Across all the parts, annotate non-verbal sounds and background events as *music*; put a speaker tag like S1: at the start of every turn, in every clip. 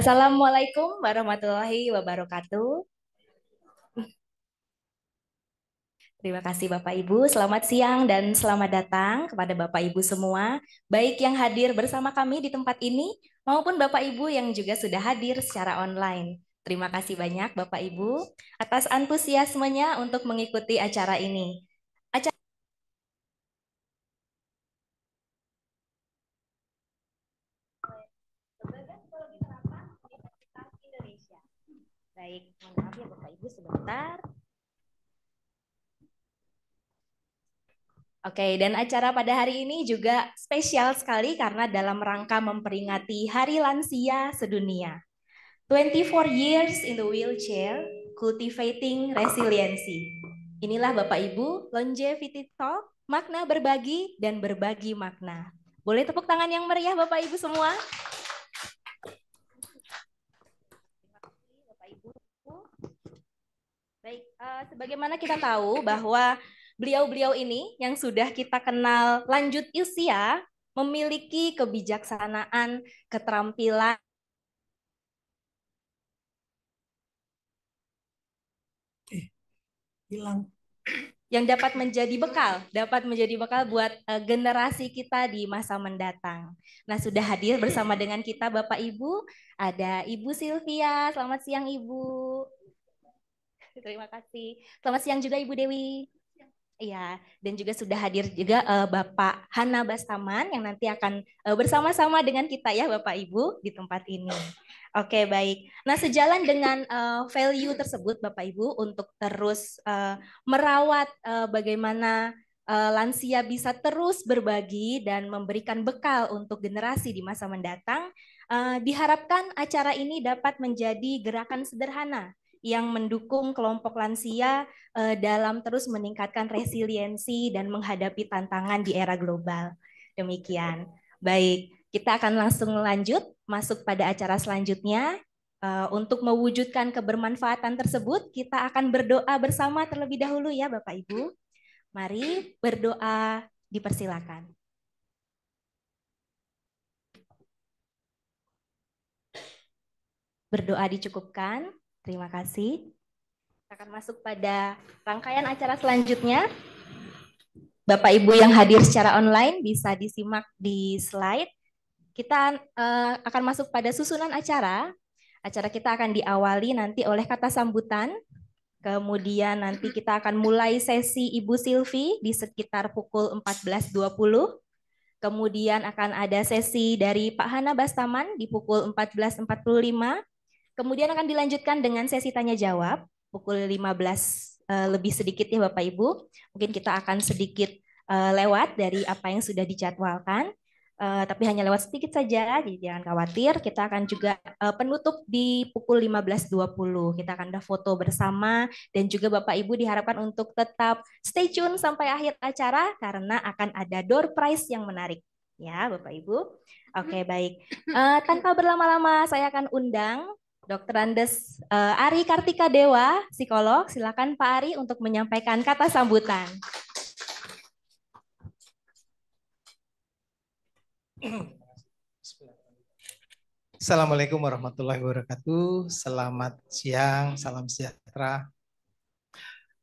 S1: Assalamualaikum warahmatullahi wabarakatuh. Terima kasih Bapak Ibu, selamat siang dan selamat datang kepada Bapak Ibu semua, baik yang hadir bersama kami di tempat ini maupun Bapak Ibu yang juga sudah hadir secara online. Terima kasih banyak Bapak Ibu atas antusiasmenya untuk mengikuti acara ini. Baik, mohon maaf ya Bapak Ibu sebentar. Oke, dan acara pada hari ini juga spesial sekali karena dalam rangka memperingati Hari Lansia Sedunia. 24 years in the wheelchair, cultivating resiliency. Inilah Bapak Ibu Longevity Talk, makna berbagi dan berbagi makna. Boleh tepuk tangan yang meriah Bapak Ibu semua? Eh, sebagaimana kita tahu bahwa beliau-beliau ini yang sudah kita kenal lanjut usia memiliki kebijaksanaan, keterampilan
S2: eh, hilang
S1: yang dapat menjadi bekal, dapat menjadi bekal buat uh, generasi kita di masa mendatang. Nah, sudah hadir bersama dengan kita Bapak Ibu, ada Ibu Silvia. Selamat siang Ibu. Terima kasih. Selamat siang juga Ibu Dewi. Iya, dan juga sudah hadir juga uh, Bapak Hana Bastaman yang nanti akan uh, bersama-sama dengan kita ya Bapak Ibu di tempat ini. Oke, baik. Nah, sejalan dengan uh, value tersebut Bapak Ibu untuk terus uh, merawat uh, bagaimana uh, lansia bisa terus berbagi dan memberikan bekal untuk generasi di masa mendatang, uh, diharapkan acara ini dapat menjadi gerakan sederhana yang mendukung kelompok lansia uh, dalam terus meningkatkan resiliensi dan menghadapi tantangan di era global. Demikian. Baik, kita akan langsung lanjut masuk pada acara selanjutnya. Uh, untuk mewujudkan kebermanfaatan tersebut, kita akan berdoa bersama terlebih dahulu ya Bapak Ibu. Mari berdoa dipersilakan. Berdoa dicukupkan. Terima kasih. Kita akan masuk pada rangkaian acara selanjutnya. Bapak Ibu yang hadir secara online bisa disimak di slide. Kita uh, akan masuk pada susunan acara. Acara kita akan diawali nanti oleh kata sambutan. Kemudian nanti kita akan mulai sesi Ibu Silvi di sekitar pukul 14.20. Kemudian akan ada sesi dari Pak Hana Bastaman di pukul 14.45 Kemudian akan dilanjutkan dengan sesi tanya jawab pukul 15 eh, lebih sedikit ya Bapak Ibu. Mungkin kita akan sedikit eh, lewat dari apa yang sudah dijadwalkan. Uh, tapi hanya lewat sedikit saja, jadi jangan khawatir. Kita akan juga uh, penutup di pukul 15.20. Kita akan ada foto bersama dan juga Bapak Ibu diharapkan untuk tetap stay tune sampai akhir acara karena akan ada door prize yang menarik. Ya, Bapak Ibu. Oke, okay, mm-hmm. baik. Uh, tanpa berlama-lama, saya akan undang Dr. Andes uh, Ari Kartika Dewa, psikolog. Silakan Pak Ari untuk menyampaikan kata sambutan.
S3: Assalamualaikum warahmatullahi wabarakatuh. Selamat siang, salam sejahtera.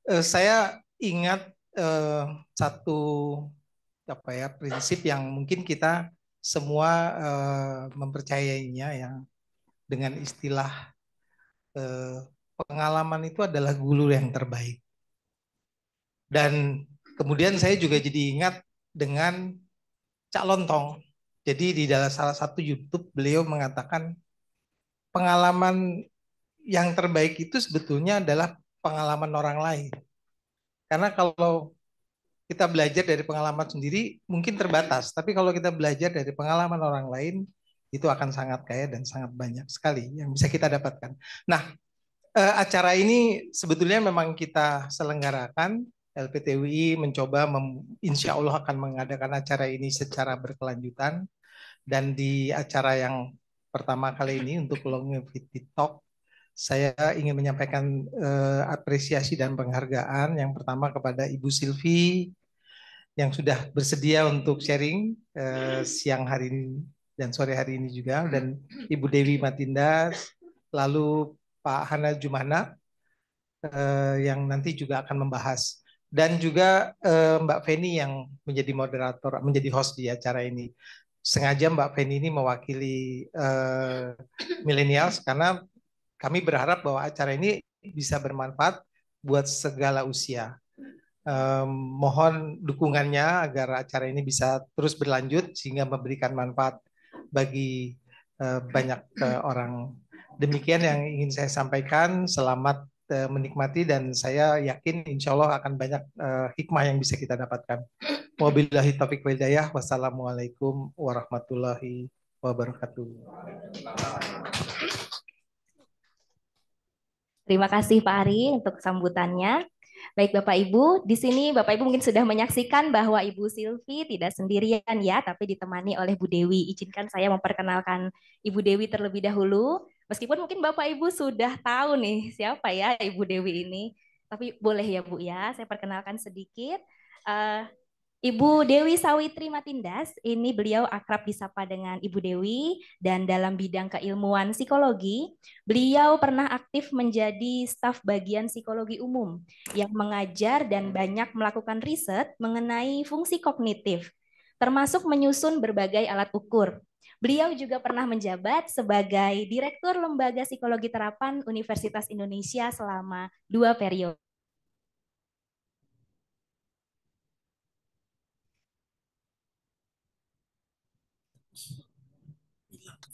S3: Uh, saya ingat uh, satu apa ya prinsip yang mungkin kita semua uh, mempercayainya yang dengan istilah eh, pengalaman itu adalah guru yang terbaik. Dan kemudian saya juga jadi ingat dengan Cak Lontong. Jadi di dalam salah satu YouTube beliau mengatakan pengalaman yang terbaik itu sebetulnya adalah pengalaman orang lain. Karena kalau kita belajar dari pengalaman sendiri mungkin terbatas, tapi kalau kita belajar dari pengalaman orang lain, itu akan sangat kaya dan sangat banyak sekali yang bisa kita dapatkan. Nah, eh, acara ini sebetulnya memang kita selenggarakan LPTWI mencoba mem, insya Allah akan mengadakan acara ini secara berkelanjutan dan di acara yang pertama kali ini untuk Longevity Talk saya ingin menyampaikan eh, apresiasi dan penghargaan yang pertama kepada Ibu Silvi yang sudah bersedia untuk sharing eh, siang hari ini dan sore hari ini juga hmm. dan Ibu Dewi Matinda lalu Pak Hana Jumana eh, yang nanti juga akan membahas dan juga eh, Mbak Feni yang menjadi moderator menjadi host di acara ini sengaja Mbak Feni ini mewakili eh, milenials karena kami berharap bahwa acara ini bisa bermanfaat buat segala usia Um, mohon dukungannya agar acara ini bisa terus berlanjut sehingga memberikan manfaat bagi uh, banyak uh, orang. Demikian yang ingin saya sampaikan. Selamat uh, menikmati dan saya yakin insya Allah akan banyak uh, hikmah yang bisa kita dapatkan. Wabillahi taufiq walhidayah. Wassalamualaikum warahmatullahi wabarakatuh.
S1: Terima kasih Pak Ari untuk sambutannya. Baik Bapak Ibu, di sini Bapak Ibu mungkin sudah menyaksikan bahwa Ibu Silvi tidak sendirian ya, tapi ditemani oleh Bu Dewi. Izinkan saya memperkenalkan Ibu Dewi terlebih dahulu. Meskipun mungkin Bapak Ibu sudah tahu nih siapa ya Ibu Dewi ini, tapi boleh ya Bu ya, saya perkenalkan sedikit. Eh, Ibu Dewi Sawitri Matindas, ini beliau akrab disapa dengan Ibu Dewi dan dalam bidang keilmuan psikologi, beliau pernah aktif menjadi staf bagian psikologi umum yang mengajar dan banyak melakukan riset mengenai fungsi kognitif, termasuk menyusun berbagai alat ukur. Beliau juga pernah menjabat sebagai Direktur Lembaga Psikologi Terapan Universitas Indonesia selama dua periode.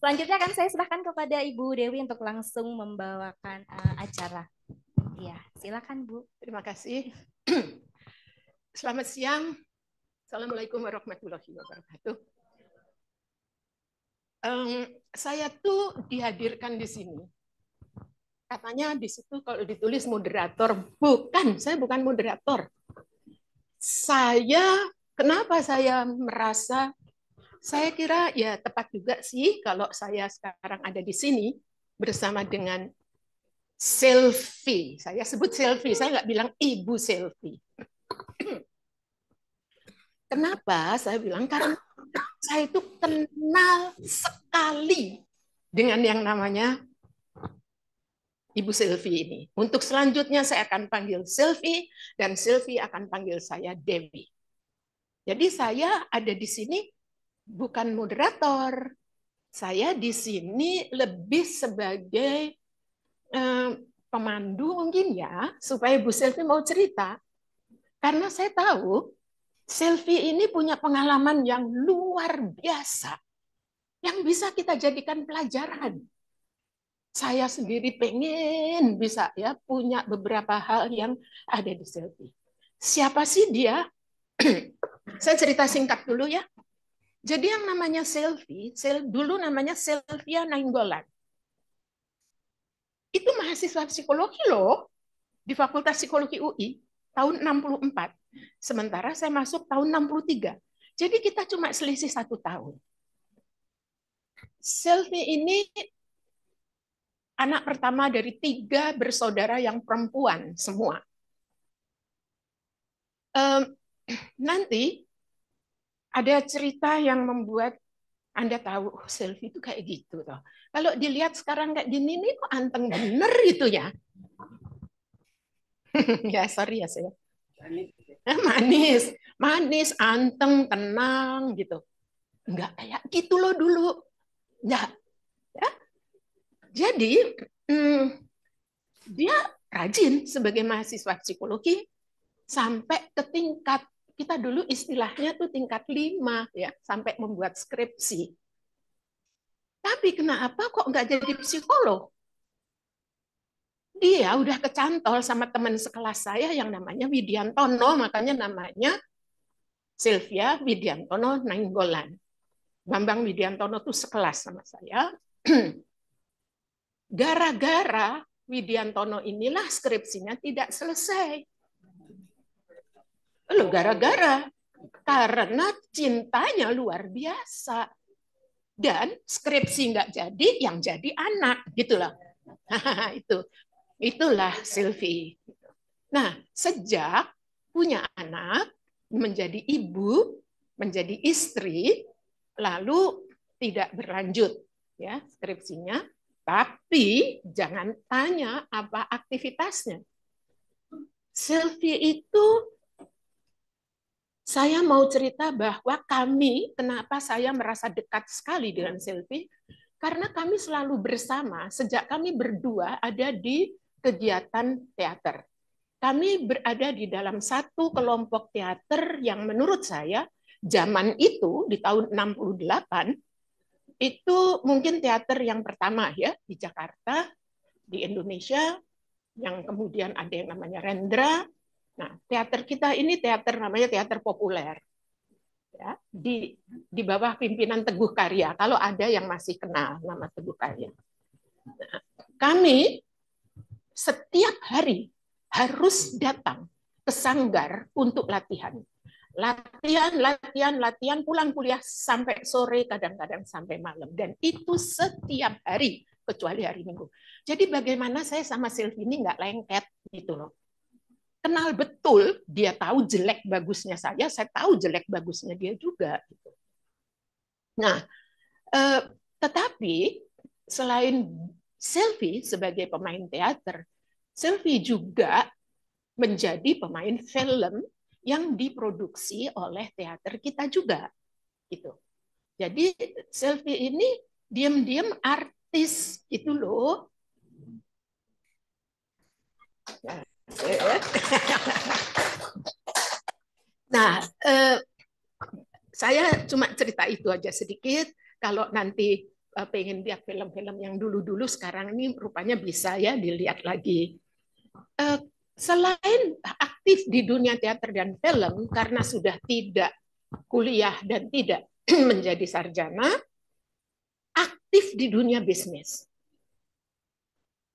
S1: Selanjutnya akan saya serahkan kepada Ibu Dewi untuk langsung membawakan uh, acara. Ya, silakan Bu. Terima kasih. *clears throat* Selamat
S4: siang. Assalamualaikum warahmatullahi wabarakatuh. Um, saya tuh dihadirkan di sini. Katanya di situ kalau ditulis moderator, bukan, saya bukan moderator. Saya kenapa saya merasa saya kira ya tepat juga sih kalau saya sekarang ada di sini bersama dengan selfie. Saya sebut selfie, saya nggak bilang ibu selfie. *clears throat* Kenapa saya bilang? Karena saya itu kenal sekali dengan yang namanya Ibu selfie ini. Untuk selanjutnya saya akan panggil selfie dan selfie akan panggil saya Dewi. Jadi saya ada di sini bukan moderator. Saya di sini lebih sebagai eh, pemandu mungkin ya, supaya Bu Selvi mau cerita. Karena saya tahu Selvi ini punya pengalaman yang luar biasa yang bisa kita jadikan pelajaran. Saya sendiri pengen bisa ya punya beberapa hal yang ada di Selvi. Siapa sih dia? *clears throat* saya cerita singkat dulu ya. Jadi yang namanya selfie, sel, dulu namanya Sylvia Nainggolan. Itu mahasiswa psikologi loh di Fakultas Psikologi UI tahun 64. Sementara saya masuk tahun 63. Jadi kita cuma selisih satu tahun. selfie ini anak pertama dari tiga bersaudara yang perempuan semua. Um, nanti ada cerita yang membuat Anda tahu oh, selfie itu kayak gitu toh. Kalau dilihat sekarang kayak gini nih kok anteng bener gitu ya. *laughs* ya sorry ya saya.
S5: Eh, manis,
S4: manis, anteng, tenang gitu. Enggak kayak gitu loh dulu. Enggak. Ya. Jadi hmm, dia rajin sebagai mahasiswa psikologi sampai ke tingkat kita dulu istilahnya tuh tingkat lima ya sampai membuat skripsi. Tapi kenapa kok nggak jadi psikolog? Dia udah kecantol sama teman sekelas saya yang namanya Widiantono, makanya namanya Sylvia Widiantono Nainggolan. Bambang Widiantono tuh sekelas sama saya. *clears throat* Gara-gara Widiantono inilah skripsinya tidak selesai Lo gara-gara karena cintanya luar biasa. Dan skripsi nggak jadi, yang jadi anak. Gitulah. *laughs* itu Itulah Silvi. Nah, sejak punya anak, menjadi ibu, menjadi istri, lalu tidak berlanjut ya skripsinya. Tapi jangan tanya apa aktivitasnya. Sylvie itu saya mau cerita bahwa kami, kenapa saya merasa dekat sekali dengan Silvi, karena kami selalu bersama sejak kami berdua ada di kegiatan teater. Kami berada di dalam satu kelompok teater yang menurut saya zaman itu di tahun 68 itu mungkin teater yang pertama ya di Jakarta, di Indonesia yang kemudian ada yang namanya Rendra, Nah, teater kita ini teater namanya teater populer. Ya, di di bawah pimpinan Teguh Karya. Kalau ada yang masih kenal nama Teguh Karya. Nah, kami setiap hari harus datang ke Sanggar untuk latihan. Latihan, latihan, latihan, pulang kuliah sampai sore, kadang-kadang sampai malam. Dan itu setiap hari, kecuali hari Minggu. Jadi bagaimana saya sama ini nggak lengket gitu loh kenal betul, dia tahu jelek bagusnya saya, saya tahu jelek bagusnya dia juga. Gitu. Nah, eh, tetapi selain selfie sebagai pemain teater, selfie juga menjadi pemain film yang diproduksi oleh teater kita juga, gitu. Jadi selfie ini diam-diam artis itu loh. Nah. *laughs* Nah, eh, saya cuma cerita itu aja sedikit. Kalau nanti eh, pengen lihat film-film yang dulu-dulu sekarang ini rupanya bisa ya dilihat lagi. Eh, selain aktif di dunia teater dan film karena sudah tidak kuliah dan tidak *clears throat* menjadi sarjana, aktif di dunia bisnis.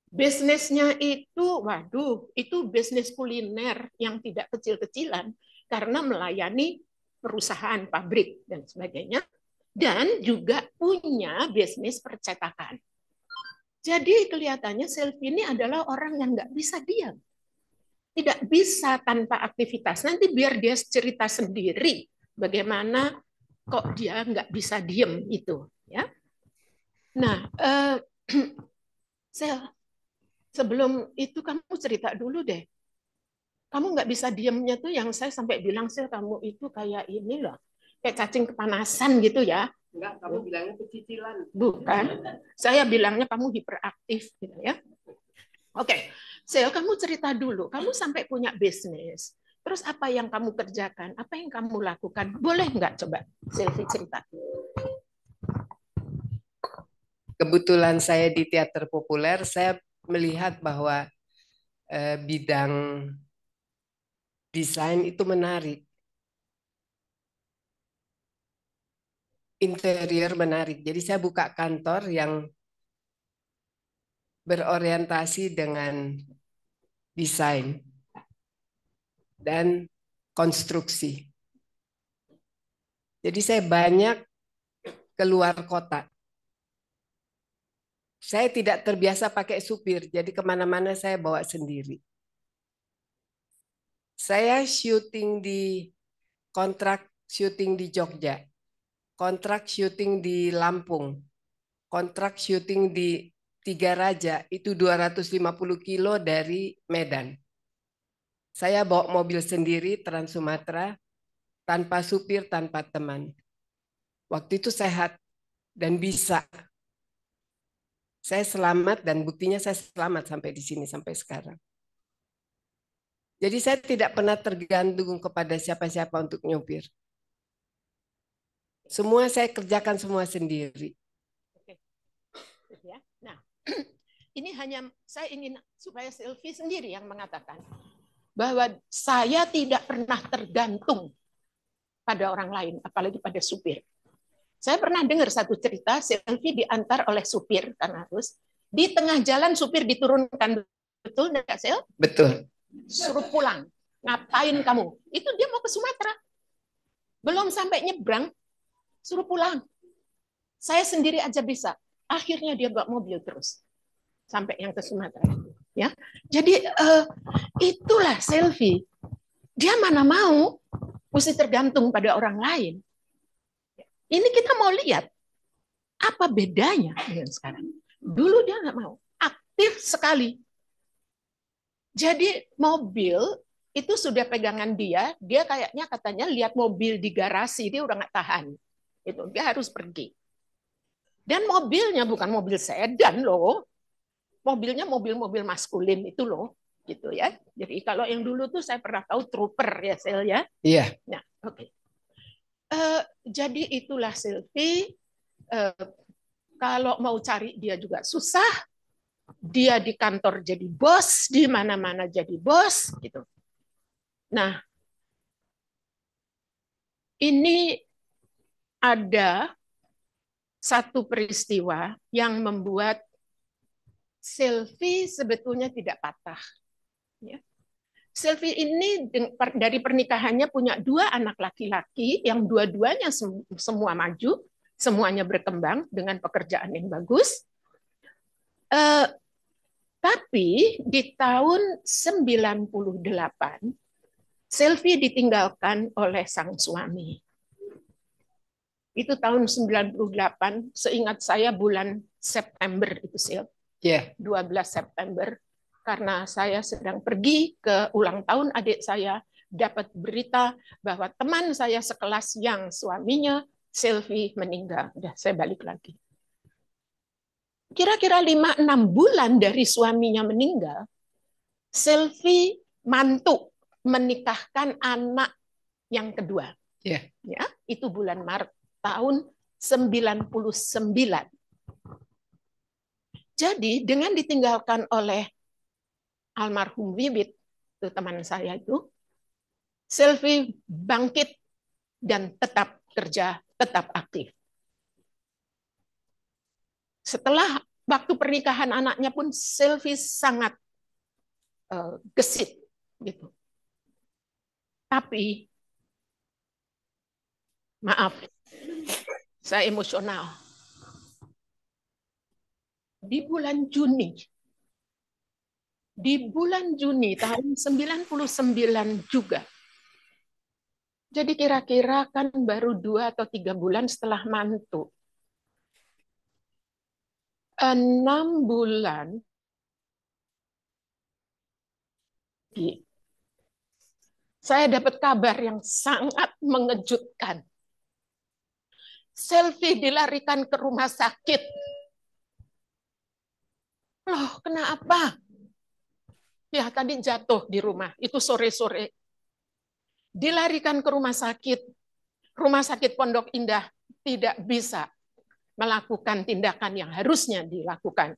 S4: Bisnisnya itu, waduh, itu bisnis kuliner yang tidak kecil-kecilan karena melayani perusahaan, pabrik, dan sebagainya. Dan juga punya bisnis percetakan. Jadi kelihatannya Selvi ini adalah orang yang nggak bisa diam. Tidak bisa tanpa aktivitas. Nanti biar dia cerita sendiri bagaimana kok dia nggak bisa diam itu. ya. Nah, eh, *clears throat* Sel, sebelum itu kamu cerita dulu deh. Kamu nggak bisa diemnya tuh yang saya sampai bilang sih kamu itu kayak ini loh, kayak cacing kepanasan gitu ya.
S6: Enggak, kamu bilangnya kecicilan.
S4: Bukan, saya bilangnya kamu hiperaktif gitu ya. Oke, okay. Sel, kamu cerita dulu. Kamu sampai punya bisnis. Terus apa yang kamu kerjakan? Apa yang kamu lakukan? Boleh nggak coba selfie cerita? Kebetulan saya di teater
S6: populer, saya melihat bahwa eh, bidang desain itu menarik. Interior menarik. Jadi saya buka kantor yang berorientasi dengan desain dan konstruksi. Jadi saya banyak keluar kota. Saya tidak terbiasa pakai supir, jadi kemana-mana saya bawa sendiri. Saya syuting di kontrak syuting di Jogja, kontrak syuting di Lampung, kontrak syuting di Tiga Raja, itu 250 kilo dari Medan. Saya bawa mobil sendiri, Trans Sumatera, tanpa supir, tanpa teman. Waktu itu sehat dan bisa saya selamat dan buktinya saya selamat sampai di sini sampai sekarang. Jadi saya tidak pernah tergantung kepada siapa-siapa untuk nyopir. Semua saya kerjakan semua sendiri.
S4: Oke. Ya. Nah, ini hanya saya ingin supaya Sylvie sendiri yang mengatakan bahwa saya tidak pernah tergantung pada orang lain, apalagi pada supir. Saya pernah dengar satu cerita Sylvie diantar oleh supir karena harus di tengah jalan supir diturunkan betul enggak sel? Betul. Suruh pulang. Ngapain kamu? Itu dia mau ke Sumatera. Belum sampai nyebrang suruh pulang. Saya sendiri aja bisa. Akhirnya dia bawa mobil terus sampai yang ke Sumatera. Ya. Jadi uh, itulah selfie. Dia mana mau mesti tergantung pada orang lain. Ini kita mau lihat apa bedanya dengan sekarang. Dulu dia nggak mau, aktif sekali. Jadi mobil itu sudah pegangan dia, dia kayaknya katanya lihat mobil di garasi, dia udah nggak tahan. Itu dia harus pergi. Dan mobilnya bukan mobil sedan loh. Mobilnya mobil-mobil maskulin itu loh, gitu ya. Jadi kalau yang dulu tuh saya pernah tahu trooper ya sel ya. Iya. Nah, oke. Okay. Uh, jadi itulah Silvi. Uh, kalau mau cari dia juga susah. Dia di kantor jadi bos, di mana-mana jadi bos gitu. Nah, ini ada satu peristiwa yang membuat Sylvie sebetulnya tidak patah. Ya. Sylvie ini dari pernikahannya punya dua anak laki-laki yang dua-duanya semua maju, semuanya berkembang dengan pekerjaan yang bagus. Eh, tapi di tahun 98 Sylvie ditinggalkan oleh sang suami. Itu tahun 98, seingat saya bulan September itu Sil. Yeah. Iya. 12 September karena saya sedang pergi ke ulang tahun adik saya, dapat berita bahwa teman saya sekelas yang suaminya Sylvie meninggal. Udah, saya balik lagi. Kira-kira 5-6 bulan dari suaminya meninggal, Sylvie mantu menikahkan anak yang kedua. Yeah. Ya, itu bulan Maret tahun 99. Jadi dengan ditinggalkan oleh almarhum Wibit, itu teman saya itu, Sylvie bangkit dan tetap kerja, tetap aktif. Setelah waktu pernikahan anaknya pun Sylvie sangat uh, gesit gitu. Tapi maaf, saya emosional. Di bulan Juni di bulan Juni tahun 99 juga. Jadi kira-kira kan baru dua atau tiga bulan setelah mantu. Enam bulan saya dapat kabar yang sangat mengejutkan. Selfie dilarikan ke rumah sakit. Loh, kenapa? Ya tadi jatuh di rumah, itu sore-sore. Dilarikan ke rumah sakit, rumah sakit Pondok Indah tidak bisa melakukan tindakan yang harusnya dilakukan.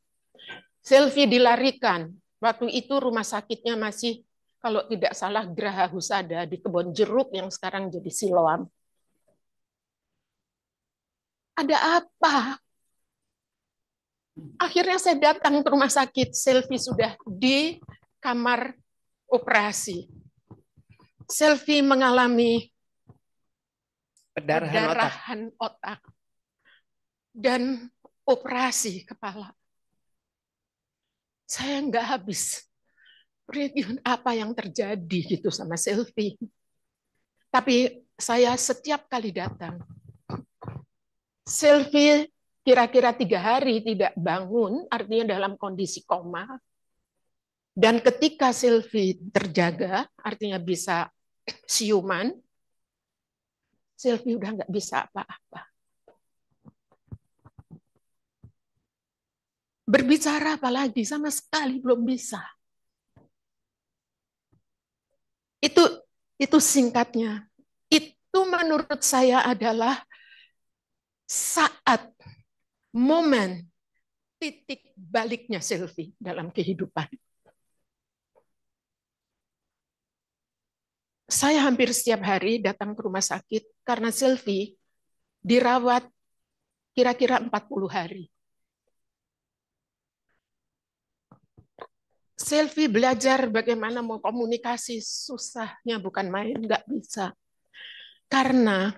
S4: Selfie dilarikan, waktu itu rumah sakitnya masih kalau tidak salah Geraha Husada di kebun jeruk yang sekarang jadi Siloam. Ada apa? Akhirnya saya datang ke rumah sakit, Selfie sudah di kamar operasi. selfie mengalami
S6: pendarahan,
S4: otak. otak dan operasi kepala. Saya nggak habis review apa yang terjadi gitu sama selfie? Tapi saya setiap kali datang, selfie kira-kira tiga hari tidak bangun, artinya dalam kondisi koma. Dan ketika Silvi terjaga, artinya bisa siuman, Silvi udah nggak bisa apa-apa. Berbicara apalagi sama sekali belum bisa. Itu itu singkatnya. Itu menurut saya adalah saat momen titik baliknya Sylvie dalam kehidupan. saya hampir setiap hari datang ke rumah sakit karena Silvi dirawat kira-kira 40 hari. Selfie belajar bagaimana mau komunikasi susahnya bukan main, nggak bisa. Karena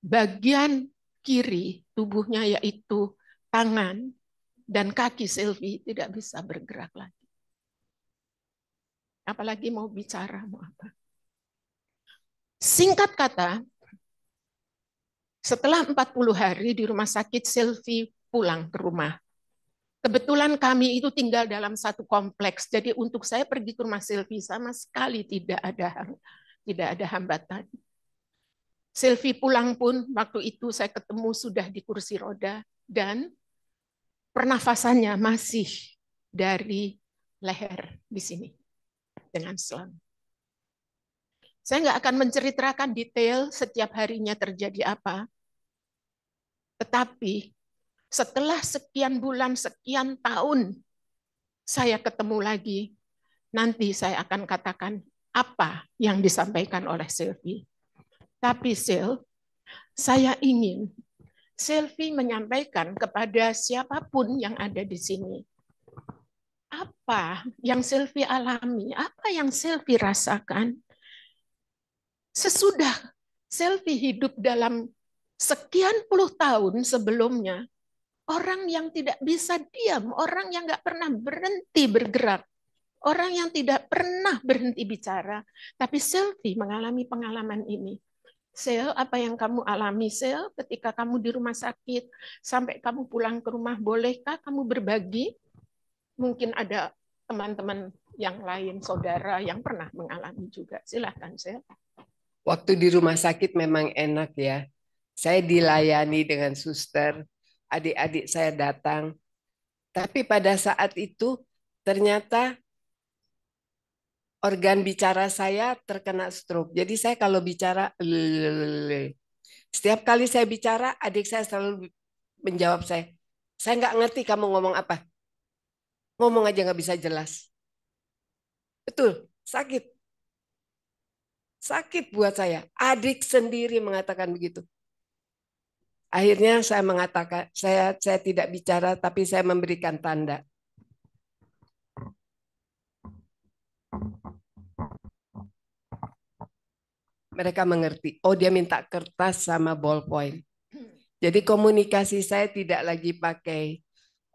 S4: bagian kiri tubuhnya yaitu tangan dan kaki Selfie tidak bisa bergerak lagi. Apalagi mau bicara mau apa. Singkat kata, setelah 40 hari di rumah sakit, Sylvie pulang ke rumah. Kebetulan kami itu tinggal dalam satu kompleks, jadi untuk saya pergi ke rumah Sylvie sama sekali tidak ada tidak ada hambatan. Sylvie pulang pun waktu itu saya ketemu sudah di kursi roda dan pernafasannya masih dari leher di sini dengan selamat. Saya nggak akan menceritakan detail setiap harinya terjadi apa. Tetapi setelah sekian bulan, sekian tahun, saya ketemu lagi. Nanti saya akan katakan apa yang disampaikan oleh Sylvie. Tapi Sil, saya ingin Sylvie menyampaikan kepada siapapun yang ada di sini apa yang Sylvie alami, apa yang Sylvie rasakan sesudah Sylvie hidup dalam sekian puluh tahun sebelumnya, orang yang tidak bisa diam, orang yang nggak pernah berhenti bergerak, orang yang tidak pernah berhenti bicara, tapi Sylvie mengalami pengalaman ini. Sel, apa yang kamu alami, Sel, ketika kamu di rumah sakit, sampai kamu pulang ke rumah, bolehkah kamu berbagi? mungkin ada teman-teman yang lain, saudara yang pernah mengalami juga. Silahkan, saya.
S6: Waktu di rumah sakit memang enak ya. Saya dilayani dengan suster, adik-adik saya datang. Tapi pada saat itu ternyata organ bicara saya terkena stroke. Jadi saya kalau bicara, setiap kali saya bicara, adik saya selalu menjawab saya, saya nggak ngerti kamu ngomong apa. Ngomong aja nggak bisa jelas. Betul, sakit. Sakit buat saya. Adik sendiri mengatakan begitu. Akhirnya saya mengatakan, saya saya tidak bicara tapi saya memberikan tanda. Mereka mengerti. Oh, dia minta kertas sama ballpoint. Jadi komunikasi saya tidak lagi pakai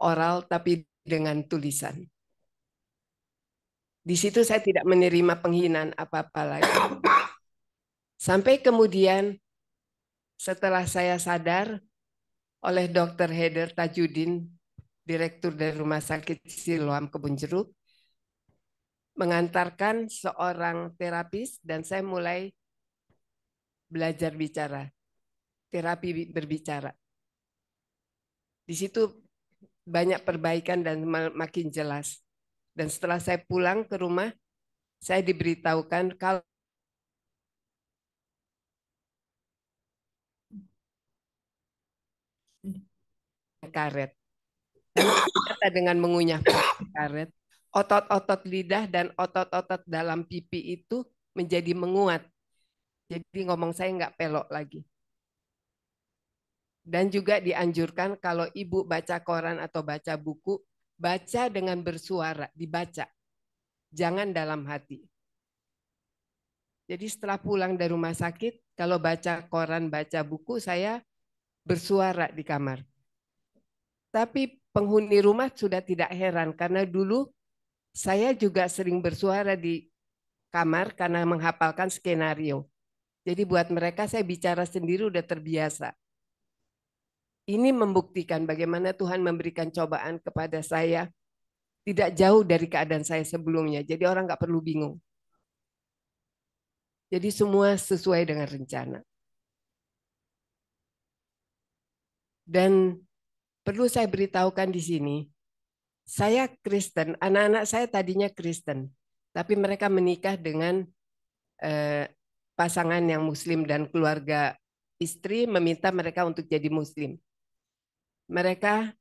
S6: oral tapi dengan tulisan. Di situ saya tidak menerima penghinaan apa-apa lagi. Sampai kemudian setelah saya sadar oleh Dr. Heder Tajudin, Direktur dari Rumah Sakit Siloam Kebun Jeruk, mengantarkan seorang terapis dan saya mulai belajar bicara, terapi berbicara. Di situ banyak perbaikan dan makin jelas. Dan setelah saya pulang ke rumah, saya diberitahukan kalau karet. kata dengan mengunyah karet, otot-otot lidah dan otot-otot dalam pipi itu menjadi menguat. Jadi ngomong saya nggak pelok lagi. Dan juga dianjurkan kalau ibu baca koran atau baca buku, baca dengan bersuara, dibaca. Jangan dalam hati. Jadi setelah pulang dari rumah sakit, kalau baca koran, baca buku, saya bersuara di kamar. Tapi penghuni rumah sudah tidak heran karena dulu saya juga sering bersuara di kamar karena menghafalkan skenario. Jadi buat mereka saya bicara sendiri udah terbiasa. Ini membuktikan bagaimana Tuhan memberikan cobaan kepada saya tidak jauh dari keadaan saya sebelumnya. Jadi orang nggak perlu bingung. Jadi semua sesuai dengan rencana. Dan perlu saya beritahukan di sini, saya Kristen, anak-anak saya tadinya Kristen, tapi mereka menikah dengan eh, pasangan yang Muslim dan keluarga istri meminta mereka untuk jadi Muslim. Mereka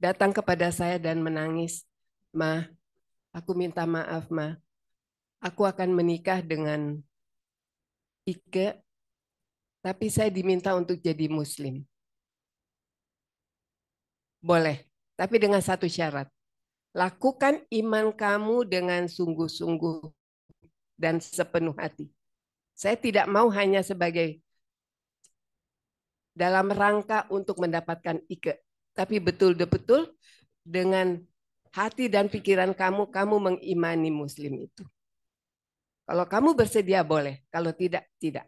S6: datang kepada saya dan menangis, "Ma, aku minta maaf, Ma. Aku akan menikah dengan Ike, tapi saya diminta untuk jadi muslim." Boleh, tapi dengan satu syarat. Lakukan iman kamu dengan sungguh-sungguh dan sepenuh hati. Saya tidak mau hanya sebagai dalam rangka untuk mendapatkan ike tapi betul-betul dengan hati dan pikiran kamu, kamu mengimani Muslim itu. Kalau kamu bersedia boleh, kalau tidak, tidak.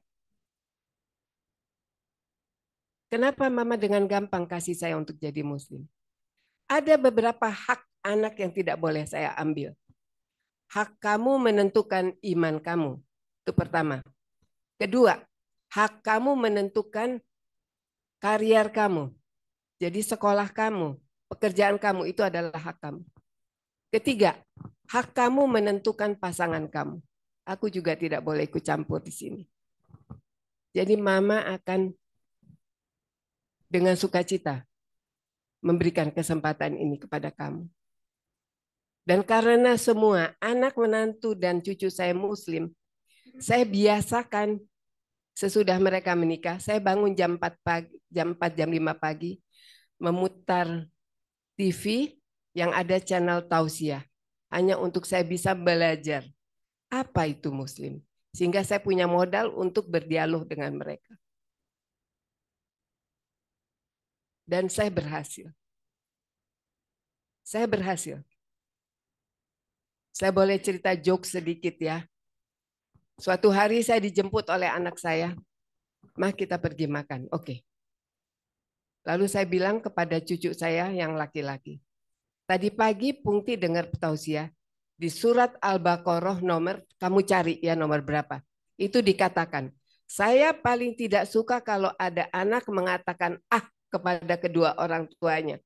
S6: Kenapa mama dengan gampang kasih saya untuk jadi Muslim? Ada beberapa hak anak yang tidak boleh saya ambil. Hak kamu menentukan iman kamu. Itu pertama. Kedua, hak kamu menentukan karier kamu. Jadi sekolah kamu, pekerjaan kamu itu adalah hak kamu. Ketiga, hak kamu menentukan pasangan kamu. Aku juga tidak boleh ikut campur di sini. Jadi mama akan dengan sukacita memberikan kesempatan ini kepada kamu. Dan karena semua anak menantu dan cucu saya muslim, saya biasakan sesudah mereka menikah, saya bangun jam 4 pagi, jam 4 jam 5 pagi, memutar TV yang ada channel tausiah hanya untuk saya bisa belajar apa itu muslim sehingga saya punya modal untuk berdialog dengan mereka. Dan saya berhasil. Saya berhasil. Saya boleh cerita joke sedikit ya. Suatu hari saya dijemput oleh anak saya. Mah kita pergi makan. Oke. Okay. Lalu saya bilang kepada cucu saya yang laki-laki, tadi pagi Pungti dengar tausiah di surat Al-Baqarah nomor, kamu cari ya nomor berapa. Itu dikatakan, saya paling tidak suka kalau ada anak mengatakan ah kepada kedua orang tuanya.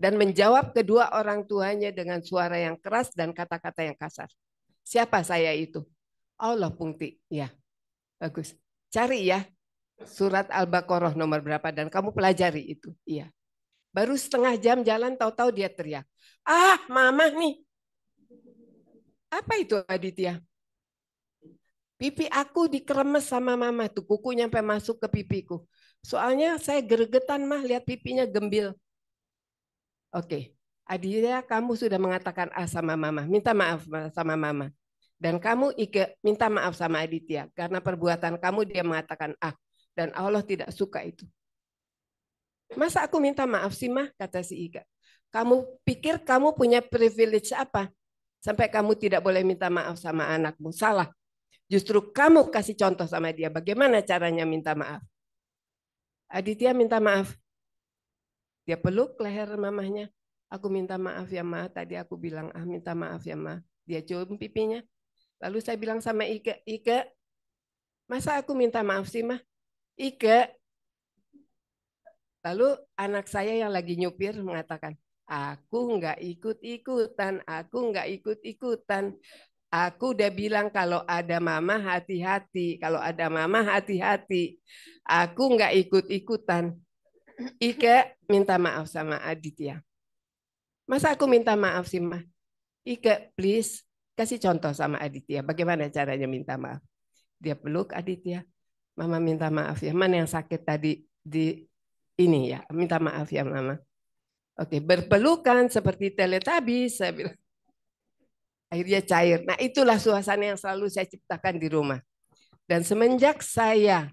S6: Dan menjawab kedua orang tuanya dengan suara yang keras dan kata-kata yang kasar. Siapa saya itu? Allah Pungti. Ya, bagus. Cari ya Surat Al-Baqarah nomor berapa dan kamu pelajari itu. Iya. Baru setengah jam jalan tahu-tahu dia teriak. Ah, mama nih. Apa itu Aditya? Pipi aku dikeremes sama mama tuh. Kuku nyampe masuk ke pipiku. Soalnya saya gregetan mah lihat pipinya gembil. Oke, Aditya kamu sudah mengatakan ah sama mama. Minta maaf sama mama. Dan kamu Ike minta maaf sama Aditya karena perbuatan kamu dia mengatakan Ah. Dan Allah tidak suka itu. Masa aku minta maaf sih mah, kata si Ika. Kamu pikir kamu punya privilege apa? Sampai kamu tidak boleh minta maaf sama anakmu. Salah. Justru kamu kasih contoh sama dia. Bagaimana caranya minta maaf? Aditya minta maaf. Dia peluk leher mamahnya. Aku minta maaf ya ma, tadi aku bilang ah minta maaf ya ma. Dia cium pipinya. Lalu saya bilang sama Ika, Ika, masa aku minta maaf sih mah? Ike. Lalu anak saya yang lagi nyupir mengatakan, aku nggak ikut-ikutan, aku nggak ikut-ikutan. Aku udah bilang kalau ada mama hati-hati, kalau ada mama hati-hati. Aku nggak ikut-ikutan. Ike minta maaf sama Aditya. Masa aku minta maaf sih, Ma? Ike, please kasih contoh sama Aditya. Bagaimana caranya minta maaf? Dia peluk Aditya. Mama minta maaf ya. Mana yang sakit tadi di ini ya. Minta maaf ya Mama. Oke, berpelukan seperti teletabi, saya bilang. Akhirnya cair. Nah itulah suasana yang selalu saya ciptakan di rumah. Dan semenjak saya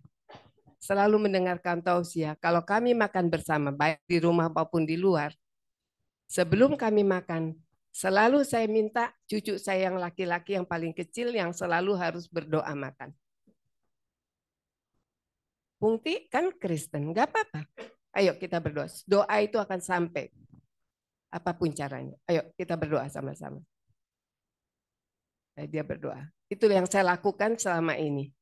S6: selalu mendengarkan tausiah, kalau kami makan bersama, baik di rumah maupun di luar, sebelum kami makan, selalu saya minta cucu saya yang laki-laki yang paling kecil yang selalu harus berdoa makan. Bungti kan Kristen, nggak apa-apa. Ayo kita berdoa. Doa itu akan sampai. Apapun caranya. Ayo kita berdoa sama-sama. Dia berdoa. Itu yang saya lakukan selama ini.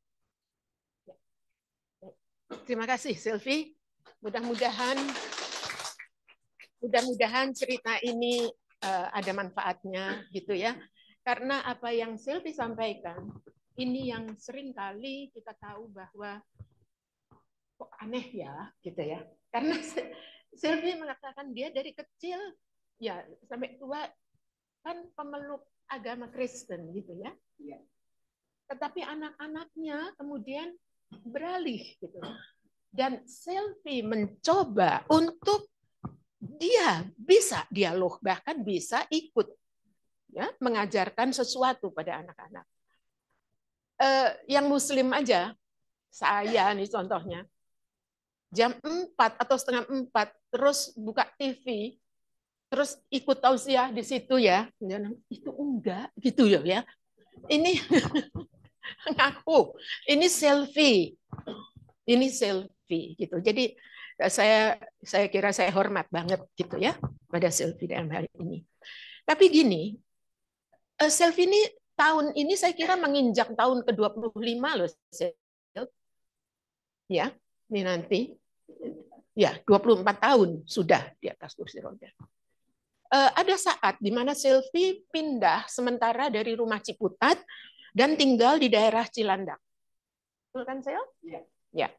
S4: Terima kasih, Silvi. Mudah-mudahan mudah-mudahan cerita ini uh, ada manfaatnya gitu ya. Karena apa yang Silvi sampaikan ini yang sering kali kita tahu bahwa aneh ya gitu ya karena *laughs* Sylvie mengatakan dia dari kecil ya sampai tua kan pemeluk agama Kristen gitu ya. Iya. Tetapi anak-anaknya kemudian beralih gitu. Dan Sylvie mencoba untuk dia bisa dialog bahkan bisa ikut ya mengajarkan sesuatu pada anak-anak. Eh, yang Muslim aja saya nih contohnya jam 4 atau setengah 4 terus buka TV terus ikut tausiah di situ ya itu enggak gitu ya ya ini *laughs* ngaku ini selfie ini selfie gitu jadi eh, saya saya kira saya hormat banget gitu ya pada selfie dalam hari ini tapi gini eh, selfie ini tahun ini saya kira menginjak tahun ke-25 loh selfie. ya ini nanti ya 24 tahun sudah di atas kursi roda. Eh, ada saat di mana Silvi pindah sementara dari rumah Ciputat dan tinggal di daerah Cilandak. Betul kan, saya? ya.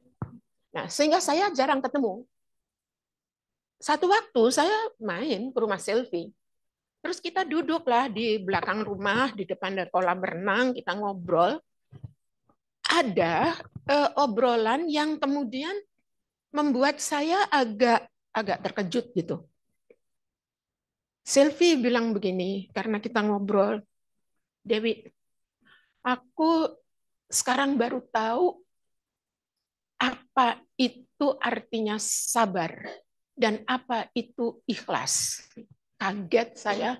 S4: Nah, sehingga saya jarang ketemu. Satu waktu saya main ke rumah Silvi. Terus kita duduklah di belakang rumah, di depan dari kolam renang, kita ngobrol. Ada eh, obrolan yang kemudian membuat saya agak agak terkejut gitu. Selfie bilang begini karena kita ngobrol, Dewi, aku sekarang baru tahu apa itu artinya sabar dan apa itu ikhlas. Kaget saya.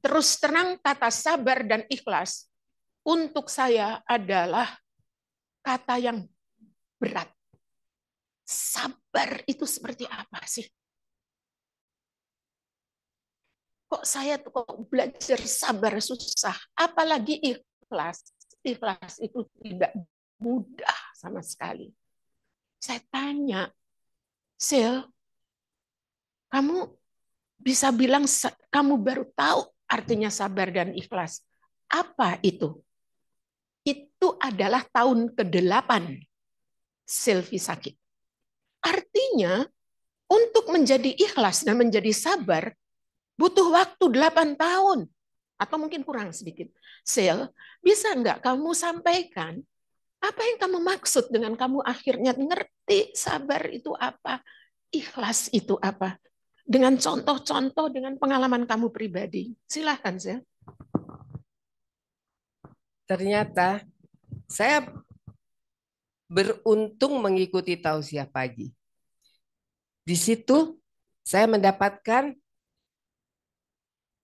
S4: Terus terang kata sabar dan ikhlas untuk saya adalah kata yang berat sabar itu seperti apa sih? Kok saya tuh kok belajar sabar susah, apalagi ikhlas. Ikhlas itu tidak mudah sama sekali. Saya tanya, Sil, kamu bisa bilang kamu baru tahu artinya sabar dan ikhlas. Apa itu? Itu adalah tahun ke-8 Silvi sakit. Artinya, untuk menjadi ikhlas dan menjadi sabar, butuh waktu 8 tahun. Atau mungkin kurang sedikit. Sel, bisa enggak kamu sampaikan apa yang kamu maksud dengan kamu akhirnya ngerti sabar itu apa, ikhlas itu apa. Dengan contoh-contoh, dengan pengalaman kamu pribadi. Silahkan, Sel. Ternyata saya
S6: beruntung mengikuti tausiah pagi. Di situ saya mendapatkan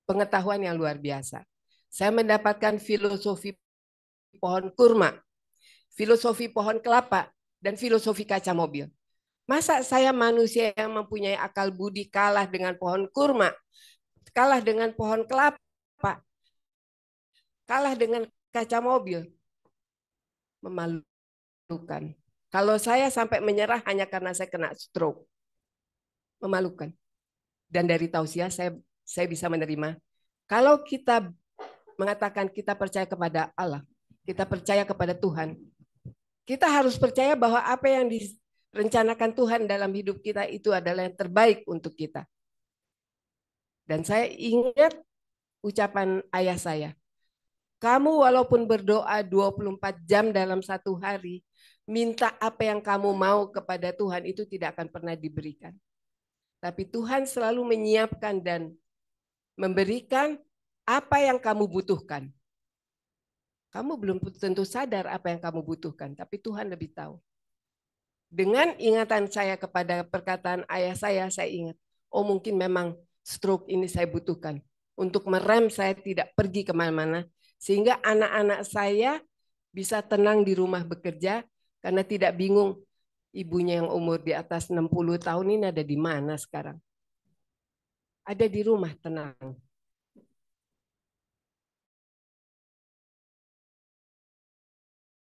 S6: pengetahuan yang luar biasa. Saya mendapatkan filosofi pohon kurma, filosofi pohon kelapa, dan filosofi kaca mobil. Masa saya manusia yang mempunyai akal budi kalah dengan pohon kurma, kalah dengan pohon kelapa, kalah dengan kaca mobil. Memalukan memalukan. Kalau saya sampai menyerah hanya karena saya kena stroke. Memalukan. Dan dari tausiah saya saya bisa menerima. Kalau kita mengatakan kita percaya kepada Allah, kita percaya kepada Tuhan, kita harus percaya bahwa apa yang direncanakan Tuhan dalam hidup kita itu adalah yang terbaik untuk kita. Dan saya ingat ucapan ayah saya, kamu walaupun berdoa 24 jam dalam satu hari, minta apa yang kamu mau kepada Tuhan itu tidak akan pernah diberikan. Tapi Tuhan selalu menyiapkan dan memberikan apa yang kamu butuhkan. Kamu belum tentu sadar apa yang kamu butuhkan, tapi Tuhan lebih tahu. Dengan ingatan saya kepada perkataan ayah saya, saya ingat, oh mungkin memang stroke ini saya butuhkan untuk merem saya tidak pergi kemana-mana, sehingga anak-anak saya bisa tenang di rumah bekerja karena tidak bingung ibunya yang umur di atas 60 tahun ini ada di mana sekarang.
S7: Ada di rumah tenang.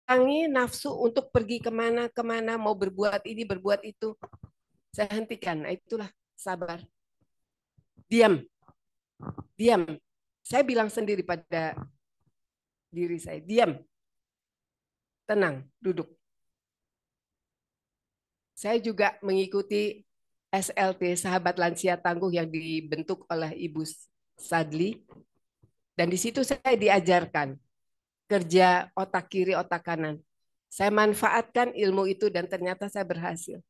S7: Tangi nafsu untuk pergi
S6: kemana-kemana, mau berbuat ini, berbuat itu. Saya hentikan. Nah, itulah sabar. Diam. Diam. Saya bilang sendiri pada diri saya, diam. Tenang, duduk saya juga mengikuti SLT Sahabat Lansia Tangguh yang dibentuk oleh Ibu Sadli. Dan di situ saya diajarkan kerja otak kiri, otak kanan. Saya manfaatkan ilmu itu dan ternyata saya berhasil.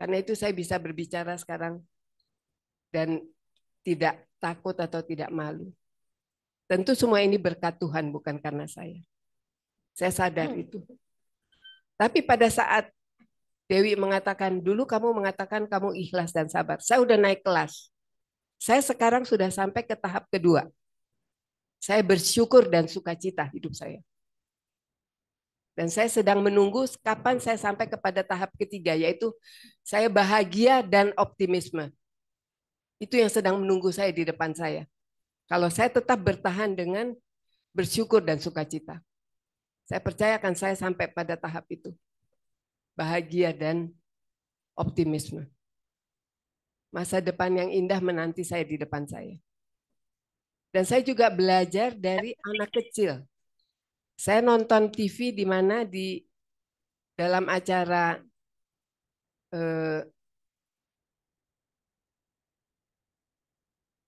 S6: Karena itu saya bisa berbicara sekarang dan tidak takut atau tidak malu. Tentu semua ini berkat Tuhan bukan karena saya. Saya sadar hmm. itu. Tapi pada saat Dewi mengatakan, dulu kamu mengatakan kamu ikhlas dan sabar. Saya udah naik kelas. Saya sekarang sudah sampai ke tahap kedua. Saya bersyukur dan sukacita hidup saya. Dan saya sedang menunggu kapan saya sampai kepada tahap ketiga, yaitu saya bahagia dan optimisme. Itu yang sedang menunggu saya di depan saya. Kalau saya tetap bertahan dengan bersyukur dan sukacita. Saya percayakan saya sampai pada tahap itu bahagia dan optimisme. Masa depan yang indah menanti saya di depan saya. Dan saya juga belajar dari anak kecil. Saya nonton TV di mana di dalam acara eh,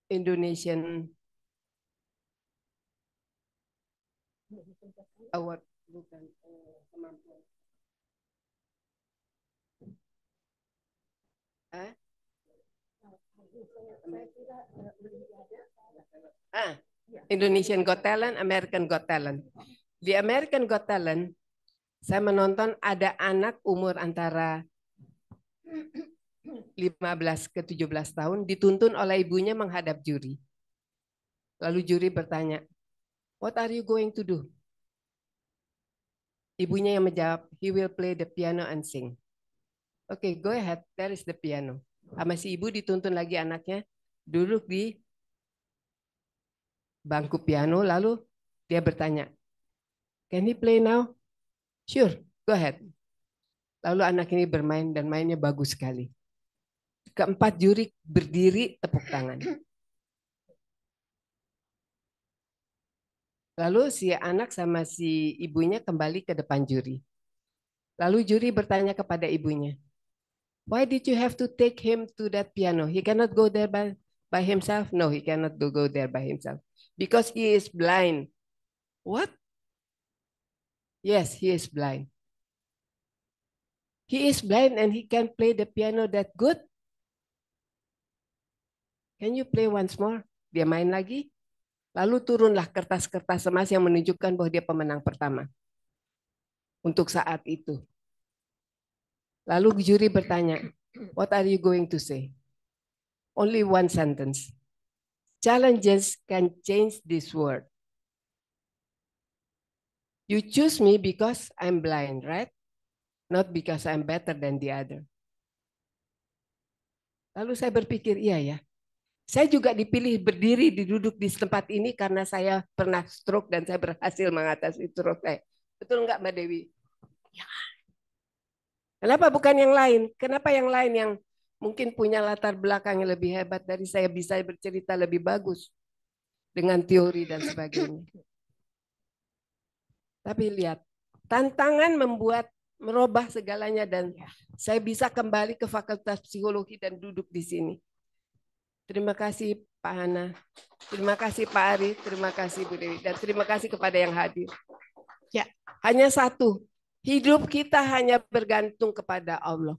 S6: Indonesian Award bukan
S5: Eh, ah, Indonesian
S6: Got Talent, ah, American Got Talent. Di American Got Talent, saya menonton ada anak umur antara 15 ke 17 tahun dituntun oleh ibunya menghadap juri. Lalu juri bertanya, "What are you going to do?" Ibunya yang menjawab, "He will play the piano and sing." Oke, okay, go ahead. There is the piano. Sama si ibu dituntun lagi anaknya, duduk di bangku piano lalu dia bertanya, "Can he play now?" "Sure, go ahead." Lalu anak ini bermain dan mainnya bagus sekali. Keempat juri berdiri tepuk tangan. Lalu si anak sama si ibunya kembali ke depan juri. Lalu juri bertanya kepada ibunya, "Why did you have to take him to that piano? He cannot go there by by himself? No, he cannot do, go there by himself because he is blind. What? Yes, he is blind. He is blind and he can play the piano that good. Can you play once more? Dia main lagi. Lalu turunlah kertas-kertas emas yang menunjukkan bahwa dia pemenang pertama. Untuk saat itu. Lalu juri bertanya, what are you going to say? Only one sentence. Challenges can change this world. You choose me because I'm blind, right? Not because I'm better than the other. Lalu saya berpikir, iya ya. Saya juga dipilih berdiri, duduk di tempat ini karena saya pernah stroke dan saya berhasil mengatasi stroke saya. Betul nggak Mbak Dewi? Ya. Kenapa bukan yang lain? Kenapa yang lain yang mungkin punya latar belakang yang lebih hebat dari saya bisa bercerita lebih bagus dengan teori dan sebagainya. Tapi lihat, tantangan membuat merubah segalanya dan ya. saya bisa kembali ke Fakultas Psikologi dan duduk di sini. Terima kasih Pak Hana, terima kasih Pak Ari, terima kasih Bu Dewi, dan terima kasih kepada yang hadir. Ya, hanya satu, hidup kita hanya bergantung kepada Allah.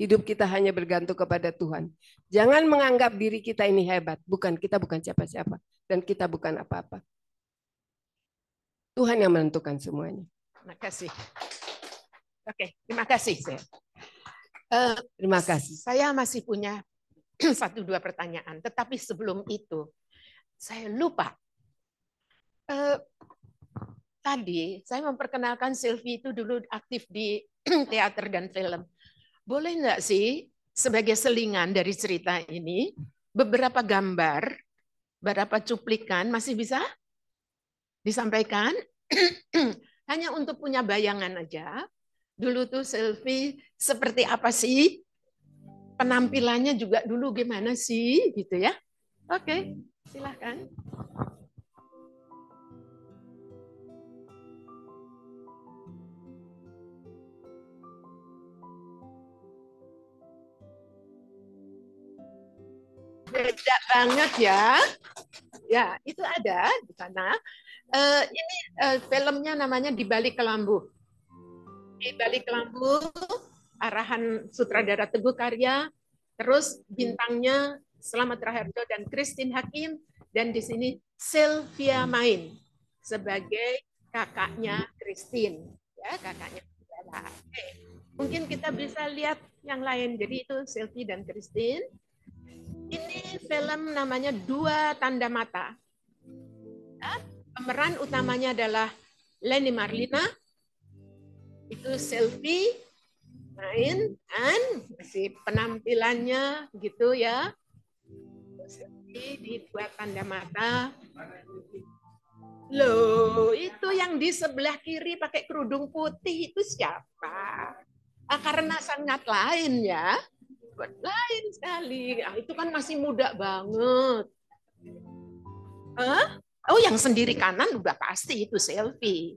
S6: Hidup kita hanya bergantung kepada Tuhan. Jangan menganggap diri kita ini hebat. Bukan, kita bukan siapa-siapa. Dan kita bukan apa-apa. Tuhan yang menentukan semuanya.
S4: Terima kasih. Oke, terima kasih. Saya. Uh, terima kasih. Saya masih punya *clears throat* satu dua pertanyaan. Tetapi sebelum itu, saya lupa. Uh, tadi saya memperkenalkan Sylvie itu dulu aktif di *clears throat* teater dan film boleh nggak sih sebagai selingan dari cerita ini beberapa gambar, beberapa cuplikan masih bisa disampaikan? *clears throat* Hanya untuk punya bayangan aja. Dulu tuh selfie seperti apa sih? Penampilannya juga dulu gimana sih gitu ya? Oke, silahkan. beda banget ya. Ya, itu ada di sana. Uh, ini uh, filmnya namanya Di Balik Kelambu. Di Balik Kelambu, arahan sutradara Teguh Karya, terus bintangnya Selamat Raharjo dan Christine Hakim, dan di sini Sylvia Main sebagai kakaknya Christine. Ya, kakaknya. Oke. Mungkin kita bisa lihat yang lain. Jadi itu Sylvie dan Christine. Ini film namanya Dua Tanda Mata. Pemeran utamanya adalah Lenny Marlina, itu Selfie, main, dan si penampilannya gitu ya. Selfie di Dua Tanda Mata. Loh, itu yang di sebelah kiri pakai kerudung putih itu siapa? Ah, karena sangat lain ya. Lain sekali. Ah, itu kan masih muda banget. Huh? Oh, yang sendiri kanan udah pasti itu selfie.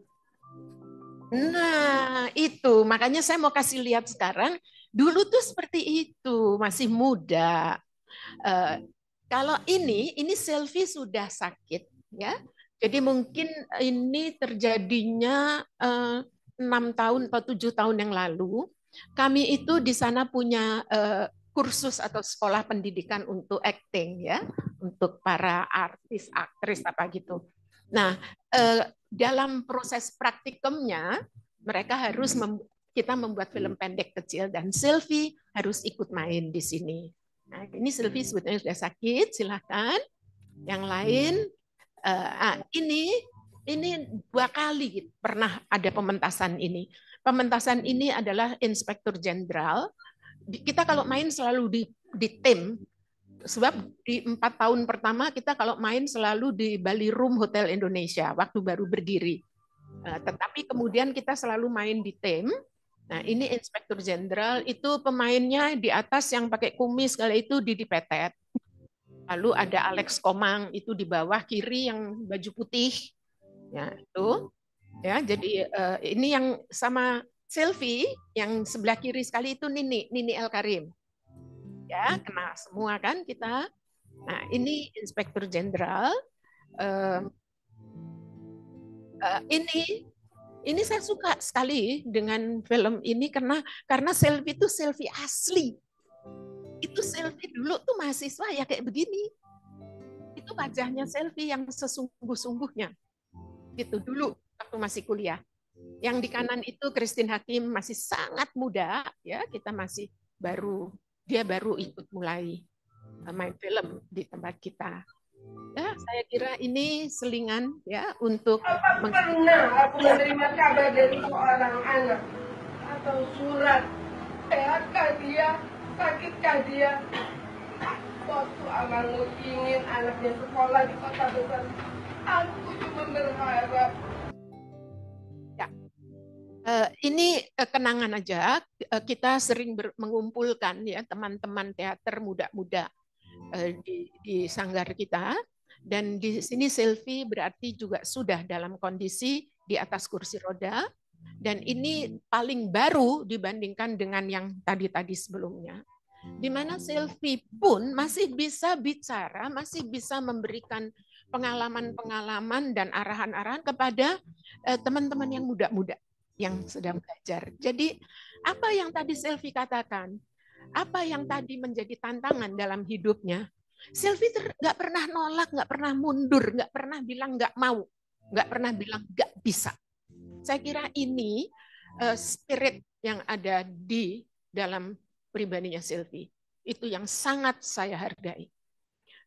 S4: Nah, itu makanya saya mau kasih lihat sekarang. Dulu tuh seperti itu, masih muda. Uh, kalau ini, ini selfie sudah sakit, ya. Jadi mungkin ini terjadinya eh, enam uh, tahun atau tujuh tahun yang lalu. Kami itu di sana punya eh, kursus atau sekolah pendidikan untuk acting ya, untuk para artis, aktris apa gitu. Nah, eh, dalam proses praktikumnya mereka harus mem kita membuat film pendek kecil dan Sylvie harus ikut main di sini. Nah, ini Sylvie sebetulnya sudah sakit, silahkan. Yang lain, eh, ah, ini ini dua kali pernah ada pementasan ini pementasan hmm. ini adalah Inspektur Jenderal. Kita kalau hmm. main selalu di, di tim, sebab hmm. di empat tahun pertama kita kalau main selalu di Bali Room Hotel Indonesia waktu baru berdiri. Eh, tetapi kemudian kita selalu main di tim. Nah ini Inspektur Jenderal itu pemainnya di atas yang pakai kumis kalau itu di Petet. Lalu ada Alex Komang itu di bawah kiri yang baju putih. Ya, itu Ya, jadi uh, ini yang sama selfie yang sebelah kiri sekali itu Nini, Nini El Karim. Ya, kena semua kan kita. Nah, ini Inspektur Jenderal. Uh, uh, ini ini saya suka sekali dengan film ini karena karena selfie itu selfie asli. Itu selfie dulu tuh mahasiswa ya kayak begini. Itu wajahnya selfie yang sesungguh-sungguhnya. Gitu dulu waktu masih kuliah. Hmm. Yang di kanan itu Christine Hakim masih sangat muda, ya kita masih baru dia baru ikut mulai eh, main film di tempat kita. Ya, saya kira ini selingan ya untuk apa meng- pernah aku menerima kabar dari seorang anak
S6: atau surat sehatkah dia sakitkah dia waktu abangmu ingin anaknya sekolah di kota besar aku cuma
S8: berharap
S4: Eh, ini eh, kenangan aja eh, kita sering mengumpulkan ya teman-teman teater muda-muda hmm. di, di sanggar kita dan di sini selfie berarti juga sudah dalam kondisi di atas kursi roda dan ini paling baru dibandingkan dengan yang tadi-tadi sebelumnya di mana selfie pun masih bisa bicara, masih bisa memberikan pengalaman-pengalaman dan arahan-arahan kepada teman-teman yang muda-muda yang hmm. sedang belajar. Jadi apa yang tadi Selvi katakan, apa yang hmm. tadi menjadi tantangan dalam hidupnya, Selvi nggak pernah nolak, nggak pernah mundur, nggak pernah bilang nggak mau, nggak pernah bilang nggak bisa. Saya kira ini uh, spirit yang ada di dalam pribadinya Selvi itu yang sangat saya hargai.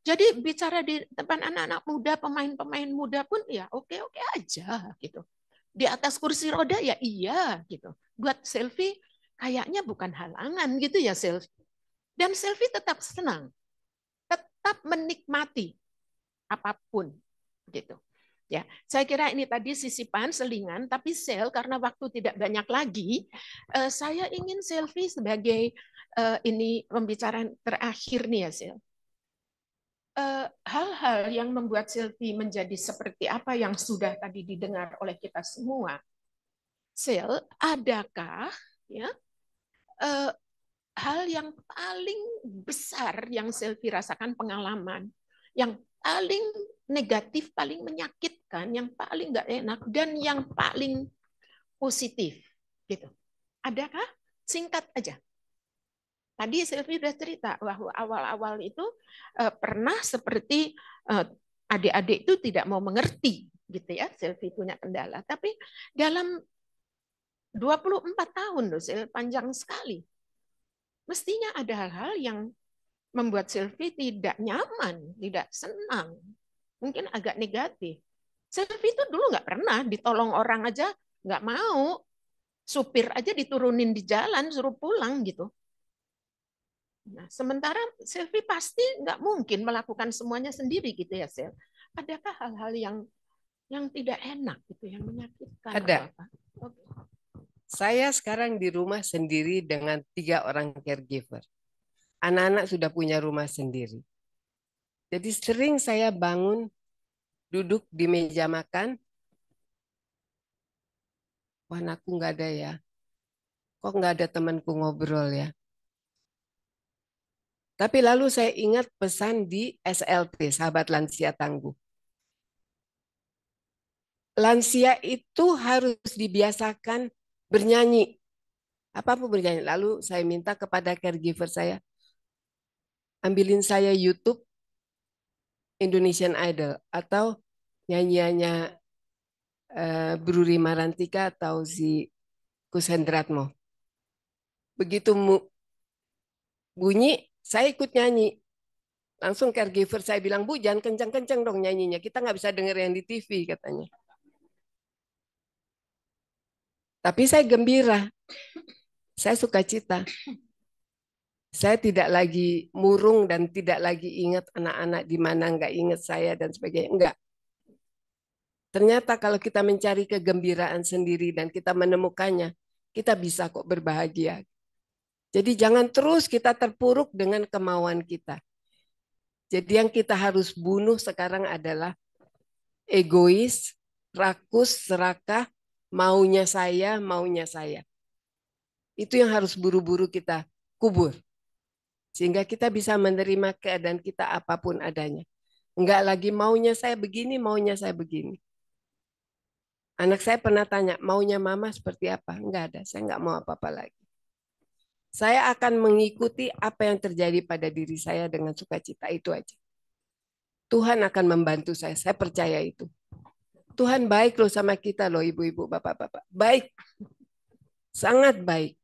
S4: Jadi bicara di depan anak-anak muda, pemain-pemain muda pun ya oke-oke aja gitu di atas kursi roda ya iya gitu. Buat selfie kayaknya bukan halangan gitu ya selfie. Dan selfie tetap senang, tetap menikmati apapun gitu. Ya, saya kira ini tadi sisipan selingan, tapi sel karena waktu tidak banyak lagi, eh, saya ingin selfie sebagai eh, ini pembicaraan terakhir nih ya sel. Eh, hal-hal yang membuat Silvi menjadi seperti apa yang sudah tadi didengar oleh kita semua. Sil, adakah ya eh, hal yang paling besar yang Silvi rasakan pengalaman, yang paling negatif, paling menyakitkan, yang paling nggak enak dan yang paling positif gitu. Adakah? Singkat aja. Tadi Silvi sudah cerita bahwa awal-awal itu uh, pernah seperti adik eh, adik-adik itu tidak mau mengerti gitu ya. Silvi punya kendala, tapi dalam 24 tahun loh Sil, panjang sekali. Mestinya ada hal-hal yang membuat Silvi tidak nyaman, tidak senang, mungkin agak negatif. Silvi itu dulu nggak pernah ditolong orang aja nggak mau, supir aja diturunin di jalan suruh pulang gitu. Nah, sementara Silvi pasti nggak mungkin melakukan semuanya sendiri gitu ya, Sel. Adakah hal-hal yang yang tidak enak gitu, yang menyakitkan? Ada.
S8: Saya sekarang di
S6: rumah sendiri dengan tiga orang caregiver. Anak-anak sudah punya rumah sendiri. Jadi sering saya bangun, duduk di meja makan. Wah, aku nggak ada ya. Kok nggak ada temanku ngobrol ya? Tapi lalu saya ingat pesan di SLT, sahabat lansia tangguh. Lansia itu harus dibiasakan bernyanyi. Apapun bernyanyi. Lalu saya minta kepada caregiver saya, ambilin saya YouTube Indonesian Idol atau nyanyiannya eh, Bruri Marantika atau si Kusendratmo. Begitu bunyi saya ikut nyanyi. Langsung caregiver saya bilang, Bu jangan kencang-kencang dong nyanyinya. Kita nggak bisa denger yang di TV katanya. Tapi saya gembira. Saya suka cita. Saya tidak lagi murung dan tidak lagi ingat anak-anak di mana nggak ingat saya dan sebagainya. Enggak. Ternyata kalau kita mencari kegembiraan sendiri dan kita menemukannya, kita bisa kok berbahagia. Jadi jangan terus kita terpuruk dengan kemauan kita. Jadi yang kita harus bunuh sekarang adalah egois, rakus, serakah, maunya saya, maunya saya. Itu yang harus buru-buru kita kubur. Sehingga kita bisa menerima keadaan kita apapun adanya. Enggak lagi maunya saya begini, maunya saya begini. Anak saya pernah tanya, maunya mama seperti apa? Enggak ada, saya enggak mau apa-apa lagi. Saya akan mengikuti apa yang terjadi pada diri saya dengan sukacita itu aja. Tuhan akan membantu saya, saya percaya itu. Tuhan baik loh sama kita loh ibu-ibu, bapak-bapak. Baik. Sangat baik.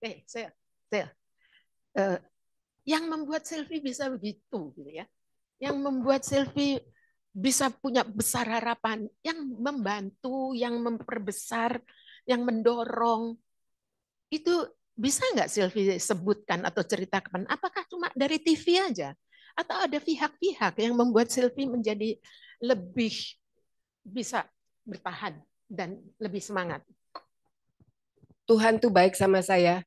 S4: Eh, saya saya uh, yang membuat Selfie bisa begitu gitu ya. Yang membuat Selfie bisa punya besar harapan, yang membantu, yang memperbesar, yang mendorong. Itu bisa nggak Silvi sebutkan atau ceritakan apakah cuma dari TV aja atau ada pihak-pihak yang membuat Silvi menjadi lebih bisa bertahan dan lebih semangat? Tuhan tuh baik
S6: sama saya.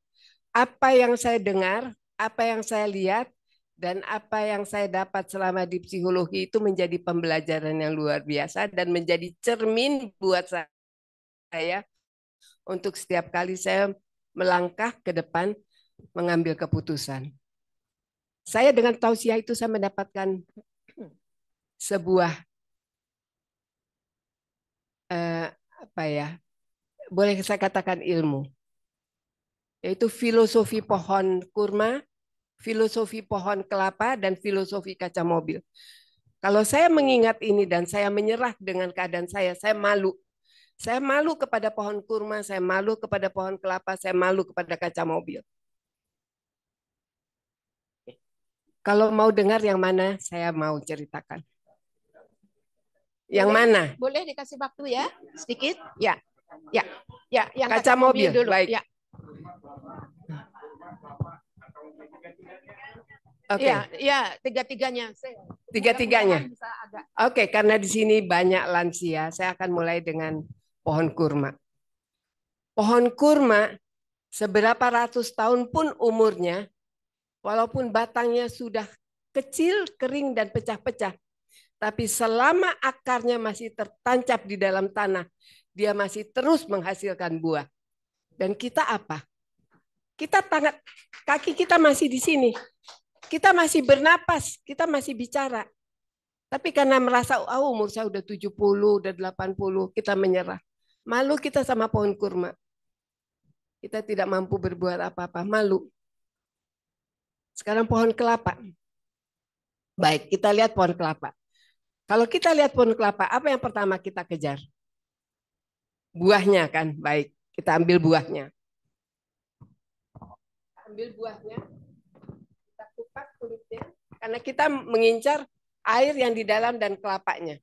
S6: Apa yang saya dengar, apa yang saya lihat, dan apa yang saya dapat selama di psikologi itu menjadi pembelajaran yang luar biasa dan menjadi cermin buat saya untuk setiap kali saya melangkah ke depan mengambil keputusan. Saya dengan tausiah itu saya mendapatkan sebuah eh, apa ya? Boleh saya katakan ilmu. Yaitu filosofi pohon kurma, filosofi pohon kelapa dan filosofi kaca mobil. Kalau saya mengingat ini dan saya menyerah dengan keadaan saya, saya malu saya malu kepada pohon kurma, saya malu kepada pohon kelapa, saya malu kepada kaca mobil. Kalau mau dengar yang mana, saya mau ceritakan. Yang boleh, mana?
S8: Boleh
S4: dikasih waktu ya, sedikit.
S5: Ya, ya, ya. Yang kaca, kaca mobil, mobil dulu. Baik. Ya. Oke. Okay. Ya, ya tiga-tiganya. Tiga-tiganya. Oke, okay, karena
S6: di sini banyak lansia, saya akan mulai dengan pohon kurma. Pohon kurma seberapa ratus tahun pun umurnya, walaupun batangnya sudah kecil, kering, dan pecah-pecah, tapi selama akarnya masih tertancap di dalam tanah, dia masih terus menghasilkan buah. Dan kita apa? Kita tangan, kaki kita masih di sini. Kita masih bernapas, kita masih bicara. Tapi karena merasa, oh umur saya udah 70, udah 80, kita menyerah. Malu kita sama pohon kurma. Kita tidak mampu berbuat apa-apa, malu. Sekarang pohon kelapa. Baik, kita lihat pohon kelapa. Kalau kita lihat pohon kelapa, apa yang pertama kita kejar? Buahnya kan, baik. Kita ambil buahnya. Ambil buahnya, kita kupas kulitnya, karena kita mengincar air yang di dalam dan kelapanya.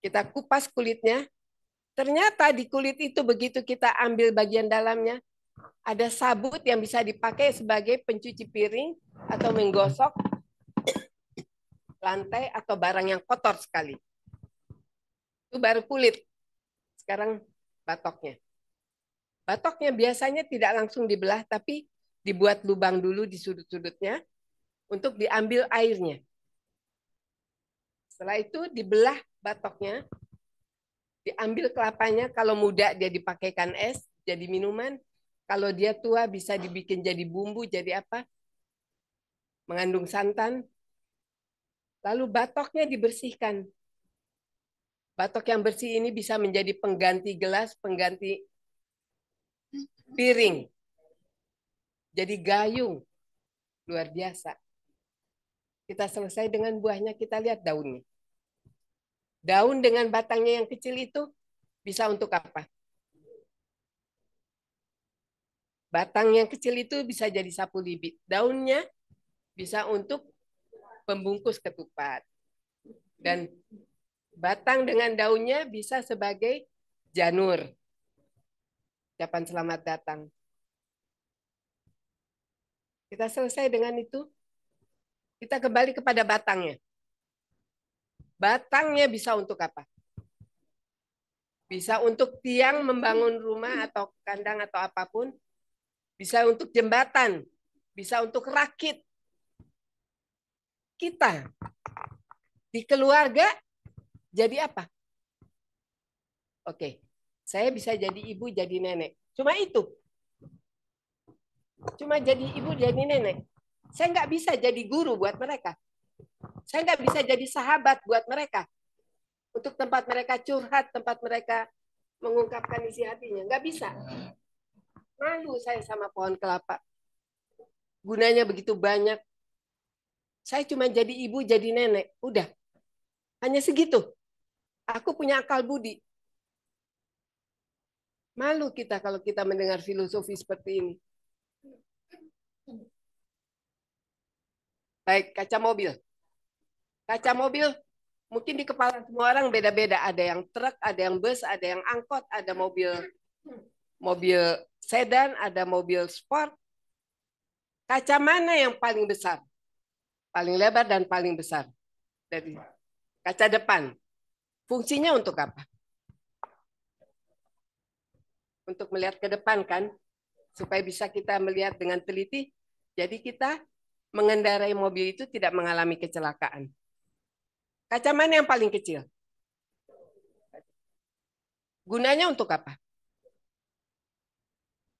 S6: Kita kupas kulitnya, Ternyata di kulit itu begitu kita ambil bagian dalamnya, ada sabut yang bisa dipakai sebagai pencuci piring atau menggosok lantai atau barang yang kotor sekali. Itu baru kulit. Sekarang batoknya. Batoknya biasanya tidak langsung dibelah, tapi dibuat lubang dulu di sudut-sudutnya untuk diambil airnya. Setelah itu dibelah batoknya diambil kelapanya kalau muda dia dipakaikan es jadi minuman kalau dia tua bisa dibikin jadi bumbu jadi apa mengandung santan lalu batoknya dibersihkan batok yang bersih ini bisa menjadi pengganti gelas pengganti piring jadi gayung luar biasa kita selesai dengan buahnya kita lihat daunnya Daun dengan batangnya yang kecil itu bisa untuk apa? Batang yang kecil itu bisa jadi sapu lidi. Daunnya bisa untuk pembungkus ketupat. Dan batang dengan daunnya bisa sebagai janur. Ucapan selamat datang. Kita selesai dengan itu. Kita kembali kepada batangnya. Batangnya bisa untuk apa? Bisa untuk tiang membangun rumah atau kandang atau apapun. Bisa untuk jembatan. Bisa untuk rakit. Kita di keluarga jadi apa? Oke, saya bisa jadi ibu, jadi nenek. Cuma itu. Cuma jadi ibu, jadi nenek. Saya nggak bisa jadi guru buat mereka. Saya nggak bisa jadi sahabat buat mereka. Untuk tempat mereka curhat, tempat mereka mengungkapkan isi hatinya. Nggak bisa. Malu saya sama pohon kelapa. Gunanya begitu banyak. Saya cuma jadi ibu, jadi nenek. Udah. Hanya segitu. Aku punya akal budi. Malu kita kalau kita mendengar filosofi seperti ini. Baik, kaca mobil. Kaca mobil mungkin di kepala semua orang beda-beda. Ada yang truk, ada yang bus, ada yang angkot, ada mobil mobil sedan, ada mobil sport. Kaca mana yang paling besar? Paling lebar dan paling besar. Dari kaca depan. Fungsinya untuk apa? Untuk melihat ke depan kan? Supaya bisa kita melihat dengan teliti. Jadi kita mengendarai mobil itu tidak mengalami kecelakaan. Kaca mana yang paling kecil? Gunanya untuk apa?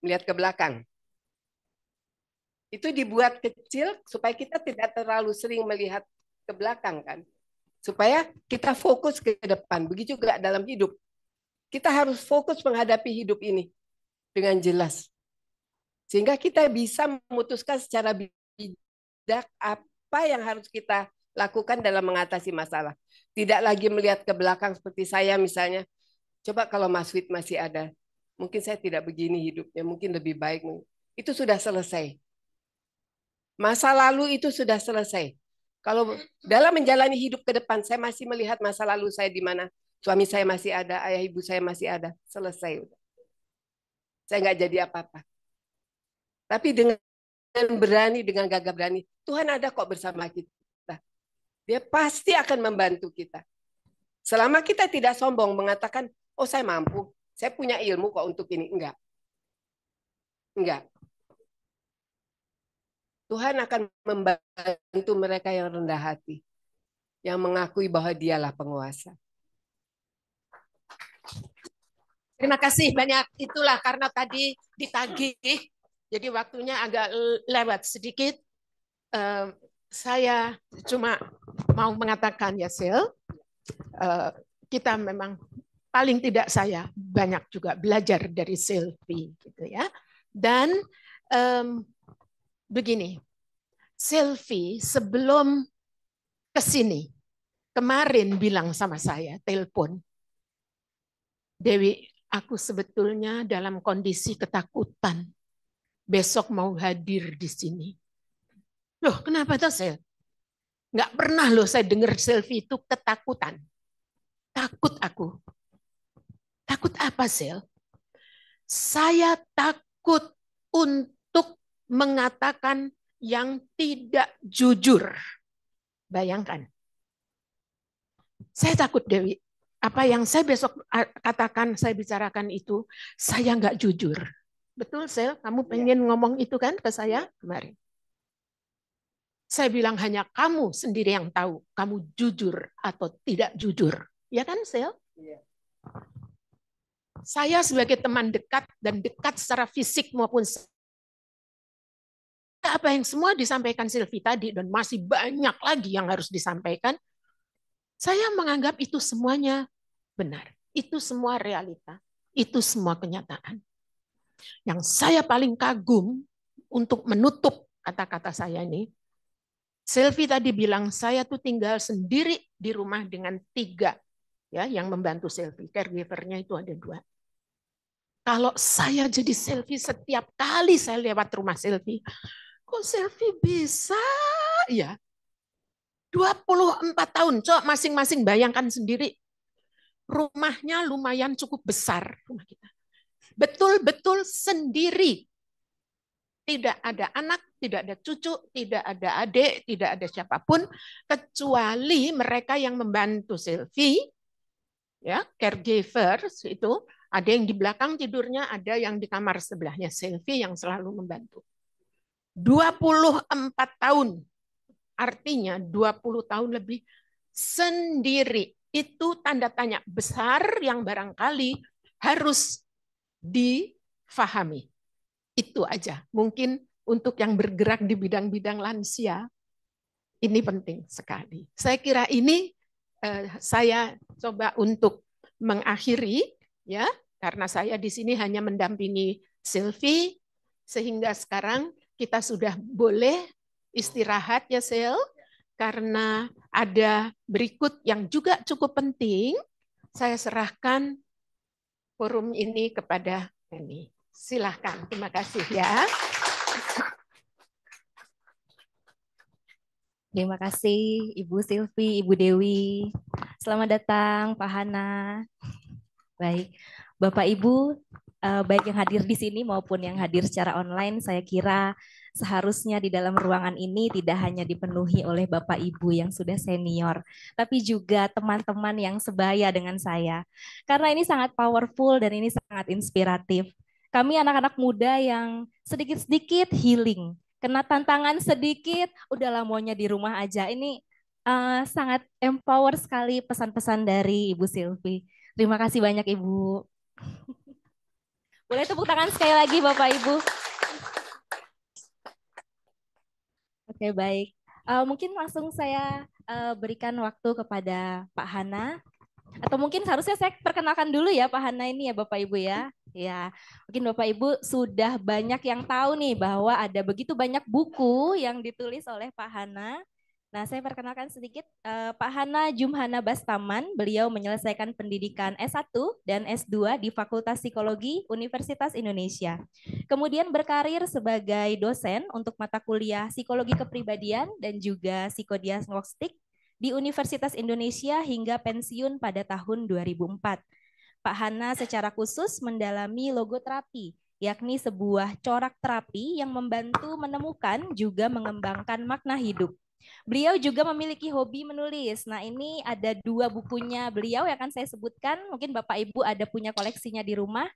S6: Melihat ke belakang. Itu dibuat kecil supaya kita tidak terlalu sering melihat ke belakang kan. Supaya kita fokus ke depan. Begitu juga dalam hidup. Kita harus fokus menghadapi hidup ini dengan jelas. Sehingga kita bisa memutuskan secara bijak apa yang harus kita lakukan dalam mengatasi masalah. Tidak lagi melihat ke belakang seperti saya misalnya. Coba kalau Mas Wid masih ada, mungkin saya tidak begini hidupnya, mungkin lebih baik. Itu sudah selesai. Masa lalu itu sudah selesai. Kalau dalam menjalani hidup ke depan, saya masih melihat masa lalu saya di mana suami saya masih ada, ayah ibu saya masih ada, selesai. Saya nggak jadi apa-apa. Tapi dengan berani, dengan gagah berani, Tuhan ada kok bersama kita. Dia pasti akan membantu kita. Selama kita tidak sombong mengatakan, oh saya mampu, saya punya ilmu kok untuk ini. Enggak. Enggak. Tuhan akan membantu mereka yang rendah hati, yang mengakui bahwa dialah penguasa.
S4: Terima kasih banyak. Itulah karena tadi ditagih, jadi waktunya agak lewat sedikit. Uh, saya cuma mau mengatakan ya Sil, eh, kita memang paling tidak saya banyak juga belajar dari Silvi gitu ya. Dan um, begini, Silvi sebelum kesini kemarin bilang sama saya telepon, Dewi aku sebetulnya dalam kondisi ketakutan besok mau hadir di sini. Loh, kenapa tuh Sel? Nggak pernah loh saya dengar selfie itu ketakutan. Takut aku. Takut apa, Sel? Saya takut untuk mengatakan yang tidak jujur. Bayangkan. Saya takut, Dewi. Apa yang saya besok katakan, saya bicarakan itu, saya nggak jujur. Betul, Sel? Kamu iya. pengen ya. ngomong itu kan ke saya kemarin. Saya bilang hanya kamu sendiri yang tahu kamu jujur atau tidak jujur. Ya kan, Sel? Iya. Saya sebagai teman dekat dan dekat secara fisik maupun apa yang semua disampaikan Silvi tadi dan masih banyak lagi yang harus disampaikan, saya menganggap itu semuanya benar. Itu semua realita, itu semua kenyataan. Yang saya paling kagum untuk menutup kata-kata saya ini, Selvi tadi bilang saya tuh tinggal sendiri di rumah dengan tiga ya yang membantu Selvi. Caregivernya itu ada dua. Kalau saya jadi Selvi setiap kali saya lewat rumah Selvi, kok Selvi bisa ya? 24 tahun, cok masing-masing bayangkan sendiri. Rumahnya lumayan cukup besar rumah kita. Betul-betul sendiri tidak ada anak, tidak ada cucu, tidak ada adik, tidak ada siapapun kecuali mereka yang membantu Sylvie, ya caregivers itu ada yang di belakang tidurnya, ada yang di kamar sebelahnya Sylvie yang selalu membantu. 24 tahun, artinya 20 tahun lebih sendiri. Itu tanda tanya besar yang barangkali harus difahami itu aja. Mungkin untuk yang bergerak di bidang-bidang lansia, ini penting sekali. Saya kira ini eh, saya coba untuk mengakhiri, ya, karena saya di sini hanya mendampingi Sylvie, sehingga sekarang kita sudah boleh istirahat ya Sel karena ada berikut yang juga cukup penting. Saya serahkan forum ini kepada Penny. Silahkan, terima kasih ya.
S1: Terima kasih Ibu Silvi, Ibu Dewi. Selamat datang Pak Hana. Baik, Bapak Ibu, eh, baik yang hadir di sini maupun yang hadir secara online, saya kira seharusnya di dalam ruangan ini tidak hanya dipenuhi oleh Bapak Ibu yang sudah senior, tapi juga teman-teman yang sebaya dengan saya. Karena ini sangat powerful dan ini sangat inspiratif kami anak-anak muda yang sedikit-sedikit healing, kena tantangan sedikit, udahlah maunya di rumah aja. Ini uh, sangat empower sekali pesan-pesan dari Ibu Silvi. Terima kasih banyak Ibu. *laughs* Boleh tepuk tangan sekali lagi Bapak Ibu. Oke baik, uh, mungkin langsung saya uh, berikan waktu kepada Pak Hana atau mungkin seharusnya saya perkenalkan dulu ya Pak Hana ini ya Bapak Ibu ya. Ya, mungkin Bapak Ibu sudah banyak yang tahu nih bahwa ada begitu banyak buku yang ditulis oleh Pak Hana. Nah, saya perkenalkan sedikit eh, Pak Hana Jumhana Bastaman. Beliau menyelesaikan pendidikan S1 dan S2 di Fakultas Psikologi Universitas Indonesia. Kemudian berkarir sebagai dosen untuk mata kuliah Psikologi Kepribadian dan juga Psikodiagnostik di Universitas Indonesia hingga pensiun pada tahun 2004. Pak Hana secara khusus mendalami logoterapi, yakni sebuah corak terapi yang membantu menemukan juga mengembangkan makna hidup. Beliau juga memiliki hobi menulis. Nah, ini ada dua bukunya beliau yang akan saya sebutkan. Mungkin Bapak Ibu ada punya koleksinya di rumah.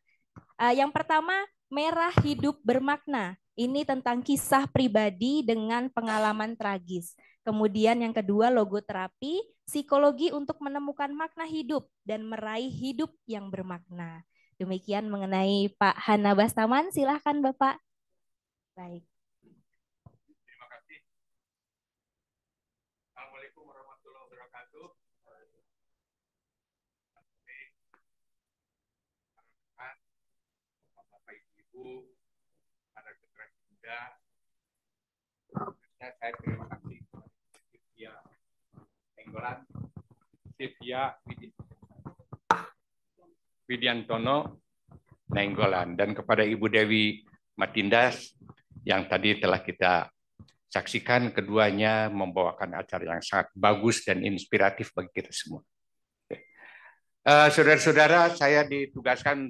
S1: Eh, yang pertama, Merah Hidup Bermakna. Ini tentang kisah pribadi dengan pengalaman tragis. Kemudian yang kedua logoterapi, psikologi untuk menemukan makna hidup dan meraih hidup yang bermakna. Demikian mengenai Pak Hana Bastaman, silahkan Bapak. Baik.
S5: Terima kasih ada. Ya, saya terima kasih Sylvia Enggolan, Sylvia
S9: Widiantono Nenggolan, dan kepada Ibu Dewi Matindas yang tadi telah kita saksikan keduanya membawakan acara yang sangat bagus dan inspiratif bagi kita semua. Eh, saudara-saudara, uh, saya ditugaskan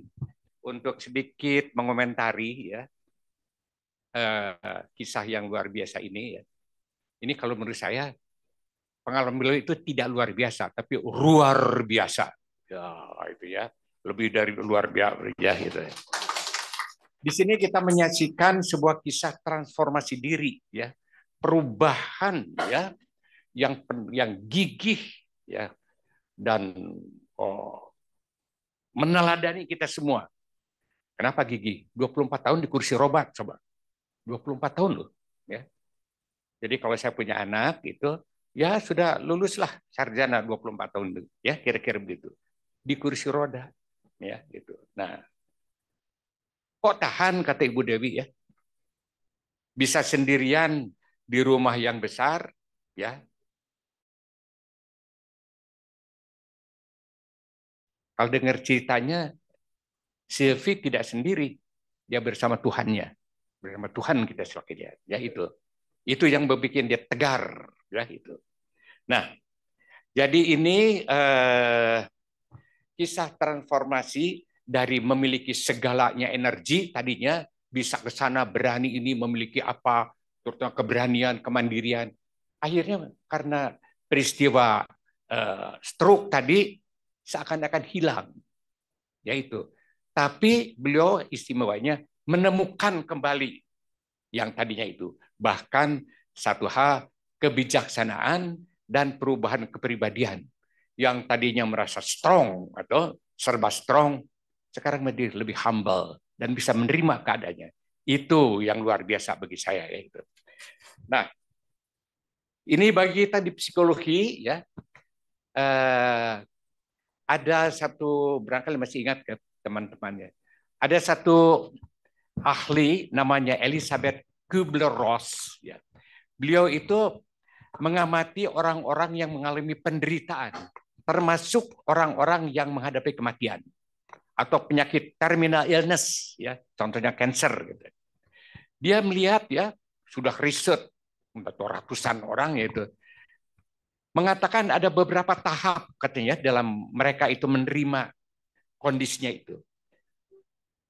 S9: untuk sedikit mengomentari ya Eh, kisah yang luar biasa ini. Ya. Ini kalau menurut saya pengalaman beliau itu tidak luar biasa, tapi luar biasa. Ya itu ya lebih dari luar biasa ya gitu. Ya. Di sini kita menyaksikan sebuah kisah transformasi diri ya, perubahan ya yang yang gigih ya dan oh, meneladani kita semua. Kenapa gigih? 24 tahun di kursi robat, coba. 24 tahun loh. Ya. Jadi kalau saya punya anak itu ya sudah luluslah sarjana 24 tahun ya kira-kira begitu. Di kursi roda ya gitu. Nah, kok tahan kata Ibu Dewi ya?
S7: Bisa sendirian di rumah yang besar ya. Kalau dengar ceritanya Sylvie tidak sendiri, dia bersama Tuhannya
S9: bernama Tuhan kita sebagai dia. Ya itu. Itu yang membuat dia tegar. Ya itu. Nah, jadi ini eh, kisah transformasi dari memiliki segalanya energi tadinya bisa ke sana berani ini memiliki apa terutama keberanian kemandirian akhirnya karena peristiwa eh, stroke tadi seakan-akan hilang yaitu tapi beliau istimewanya menemukan kembali yang tadinya itu. Bahkan satu hal kebijaksanaan dan perubahan kepribadian yang tadinya merasa strong atau serba strong sekarang menjadi lebih humble dan bisa menerima keadaannya. Itu yang luar biasa bagi saya ya itu. Nah, ini bagi kita di psikologi ya eh, ada satu barangkali masih ingat ke teman-temannya. Ada satu ahli namanya Elizabeth Kubler-Ross. Ya. Beliau itu mengamati orang-orang yang mengalami penderitaan, termasuk orang-orang yang menghadapi kematian atau penyakit terminal illness, ya, contohnya cancer. Gitu. Dia melihat ya sudah riset atau ratusan orang itu mengatakan ada beberapa tahap katanya dalam mereka itu menerima kondisinya itu.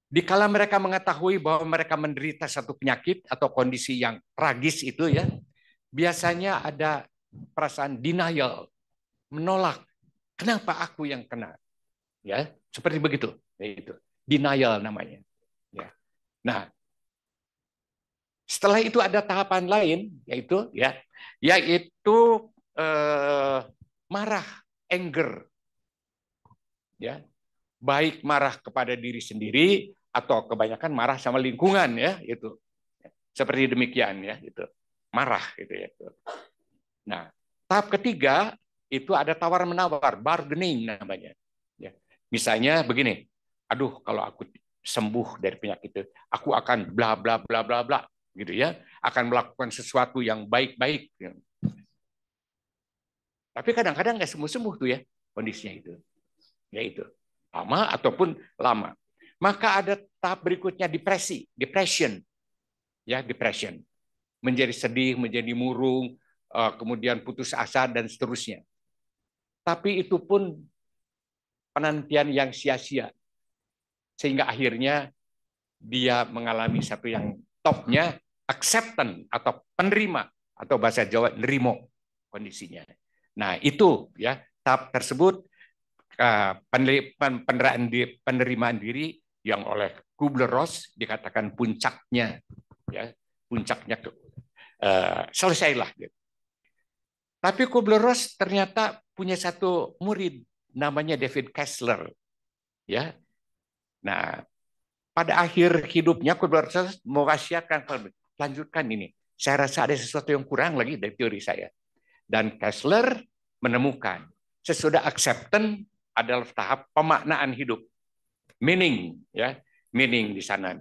S9: Dikala mereka mengetahui bahwa mereka menderita satu penyakit atau kondisi yang tragis itu ya, biasanya ada perasaan denial, menolak. Kenapa aku yang kena? Ya, seperti begitu. Itu denial namanya. Ya. Nah, setelah itu ada tahapan lain yaitu ya, yaitu eh, marah, anger. Ya, baik marah kepada diri sendiri atau kebanyakan marah sama lingkungan ya itu seperti demikian ya itu marah gitu ya itu. nah tahap ketiga itu ada tawar menawar bargaining namanya ya misalnya begini aduh kalau aku sembuh dari penyakit itu aku akan bla bla bla bla bla gitu ya akan melakukan sesuatu yang baik baik tapi kadang-kadang nggak sembuh sembuh tuh ya kondisinya itu ya itu lama ataupun lama. Maka ada tahap berikutnya depresi, depression. Ya, depression. Menjadi sedih, menjadi murung, eh, kemudian putus asa dan seterusnya. Tapi itu pun penantian yang sia-sia. Sehingga akhirnya dia mengalami satu yang topnya acceptance atau penerima atau bahasa Jawa nerimo kondisinya. Nah, itu ya tahap tersebut Eh, penerimaan diri, penerimaan diri yang oleh Kubler-Ross dikatakan puncaknya, ya puncaknya ke, uh, eh, selesailah. Gitu. Tapi Kubler-Ross ternyata punya satu murid namanya David Kessler, ya. Nah, pada akhir hidupnya Kubler-Ross mewasiatkan lanjutkan ini. Saya rasa ada sesuatu yang kurang lagi dari teori saya. Dan Kessler menemukan sesudah acceptance adalah tahap pemaknaan hidup. Meaning, ya, meaning di sana.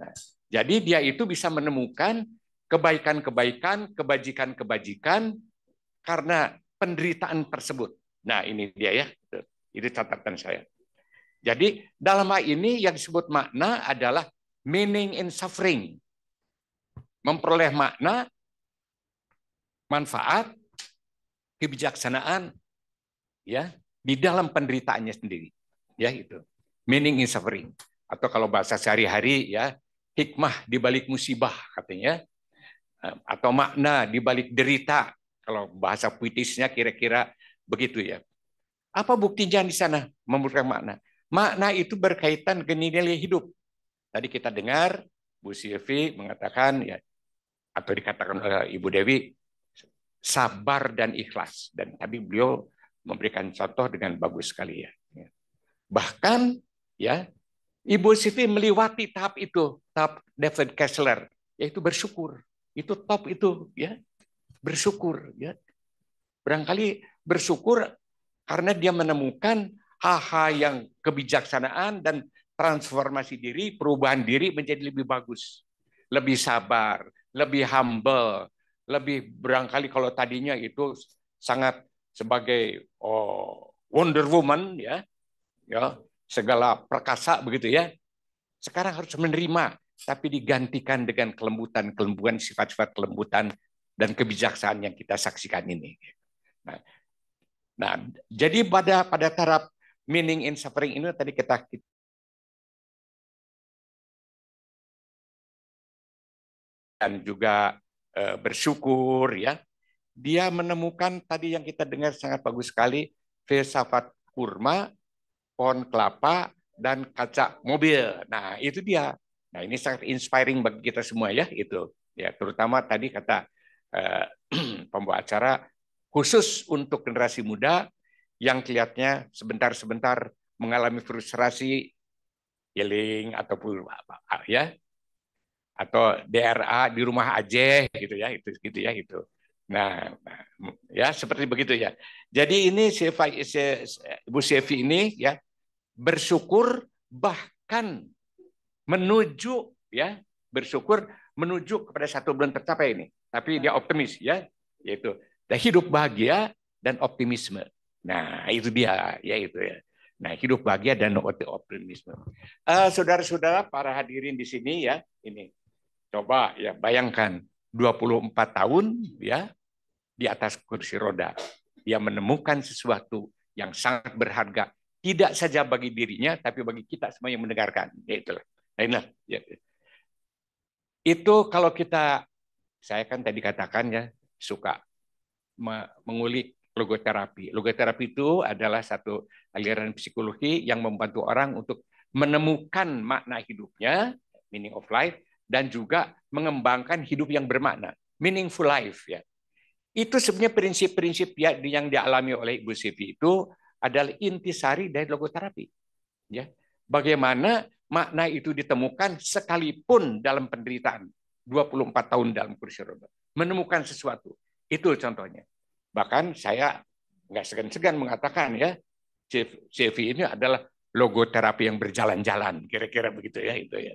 S9: Jadi dia itu bisa menemukan kebaikan-kebaikan, kebajikan-kebajikan karena penderitaan tersebut. Nah, ini dia ya. Itu catatan saya. Jadi dalam hal ini yang disebut makna adalah meaning in suffering. Memperoleh makna, manfaat, kebijaksanaan, ya di dalam penderitaannya sendiri. Ya itu. Meaning in suffering. Atau kalau bahasa sehari-hari ya, hikmah di balik musibah katanya. Eh, atau makna di balik derita. Kalau bahasa puitisnya kira-kira begitu ya. Apa buktinya di sana memberikan makna? Makna itu berkaitan dengan nilai hidup. Tadi kita dengar Bu Silvi mengatakan ya atau dikatakan oleh Ibu Dewi sabar dan ikhlas dan tadi beliau memberikan contoh dengan bagus sekali ya.
S5: Bahkan
S9: ya Ibu Siti melewati tahap itu, tahap David Kessler, yaitu bersyukur. Itu top itu ya. Bersyukur ya. Barangkali bersyukur karena dia menemukan hal-hal yang kebijaksanaan dan transformasi diri, perubahan diri menjadi lebih bagus, lebih sabar, lebih humble, lebih barangkali kalau tadinya itu sangat sebagai oh, Wonder Woman ya, ya segala perkasa begitu ya. Sekarang harus menerima tapi digantikan dengan kelembutan-kelembutan sifat-sifat kelembutan dan kebijaksanaan yang kita saksikan ini. Nah,
S7: nah jadi pada pada taraf meaning in suffering ini tadi kita dan juga eh, bersyukur ya dia menemukan tadi yang kita
S9: dengar sangat bagus sekali filsafat kurma, pohon kelapa, dan kaca mobil. Nah itu dia. Nah ini sangat inspiring bagi kita semua ya itu. Ya terutama tadi kata eh, *clears throat* pembawa acara khusus untuk generasi muda yang kelihatannya sebentar-sebentar mengalami frustrasi healing ataupun apa, apa ya atau DRA di rumah aja gitu ya itu gitu ya itu Nah, ya seperti begitu ya. Jadi ini Syefa, Bu Sefi ini ya bersyukur bahkan menuju ya bersyukur menuju kepada satu bulan tercapai ini. Tapi dia optimis ya, yaitu dan hidup bahagia dan optimisme. Nah itu dia ya itu ya. Nah hidup bahagia dan optimisme. Eh, saudara-saudara uh, para hadirin di sini ya ini coba ya bayangkan 24 tahun ya di atas kursi roda. Dia menemukan sesuatu yang sangat berharga tidak saja bagi dirinya tapi bagi kita semua yang mendengarkan. Ya, itulah. Nah, ya. Itu kalau kita saya kan tadi katakan ya suka mengulik logoterapi. Logoterapi itu adalah satu aliran psikologi yang membantu orang untuk menemukan makna hidupnya, meaning of life, dan juga mengembangkan hidup yang bermakna, meaningful life ya. Itu sebenarnya prinsip-prinsip ya, yang dialami oleh Ibu Siti itu adalah intisari dari logoterapi. Ya. Bagaimana makna itu ditemukan sekalipun dalam penderitaan 24 tahun dalam kursi roda. Menemukan sesuatu. Itu contohnya. Bahkan saya nggak segan-segan mengatakan ya, CV ini adalah logo terapi yang berjalan-jalan, kira-kira begitu ya itu ya.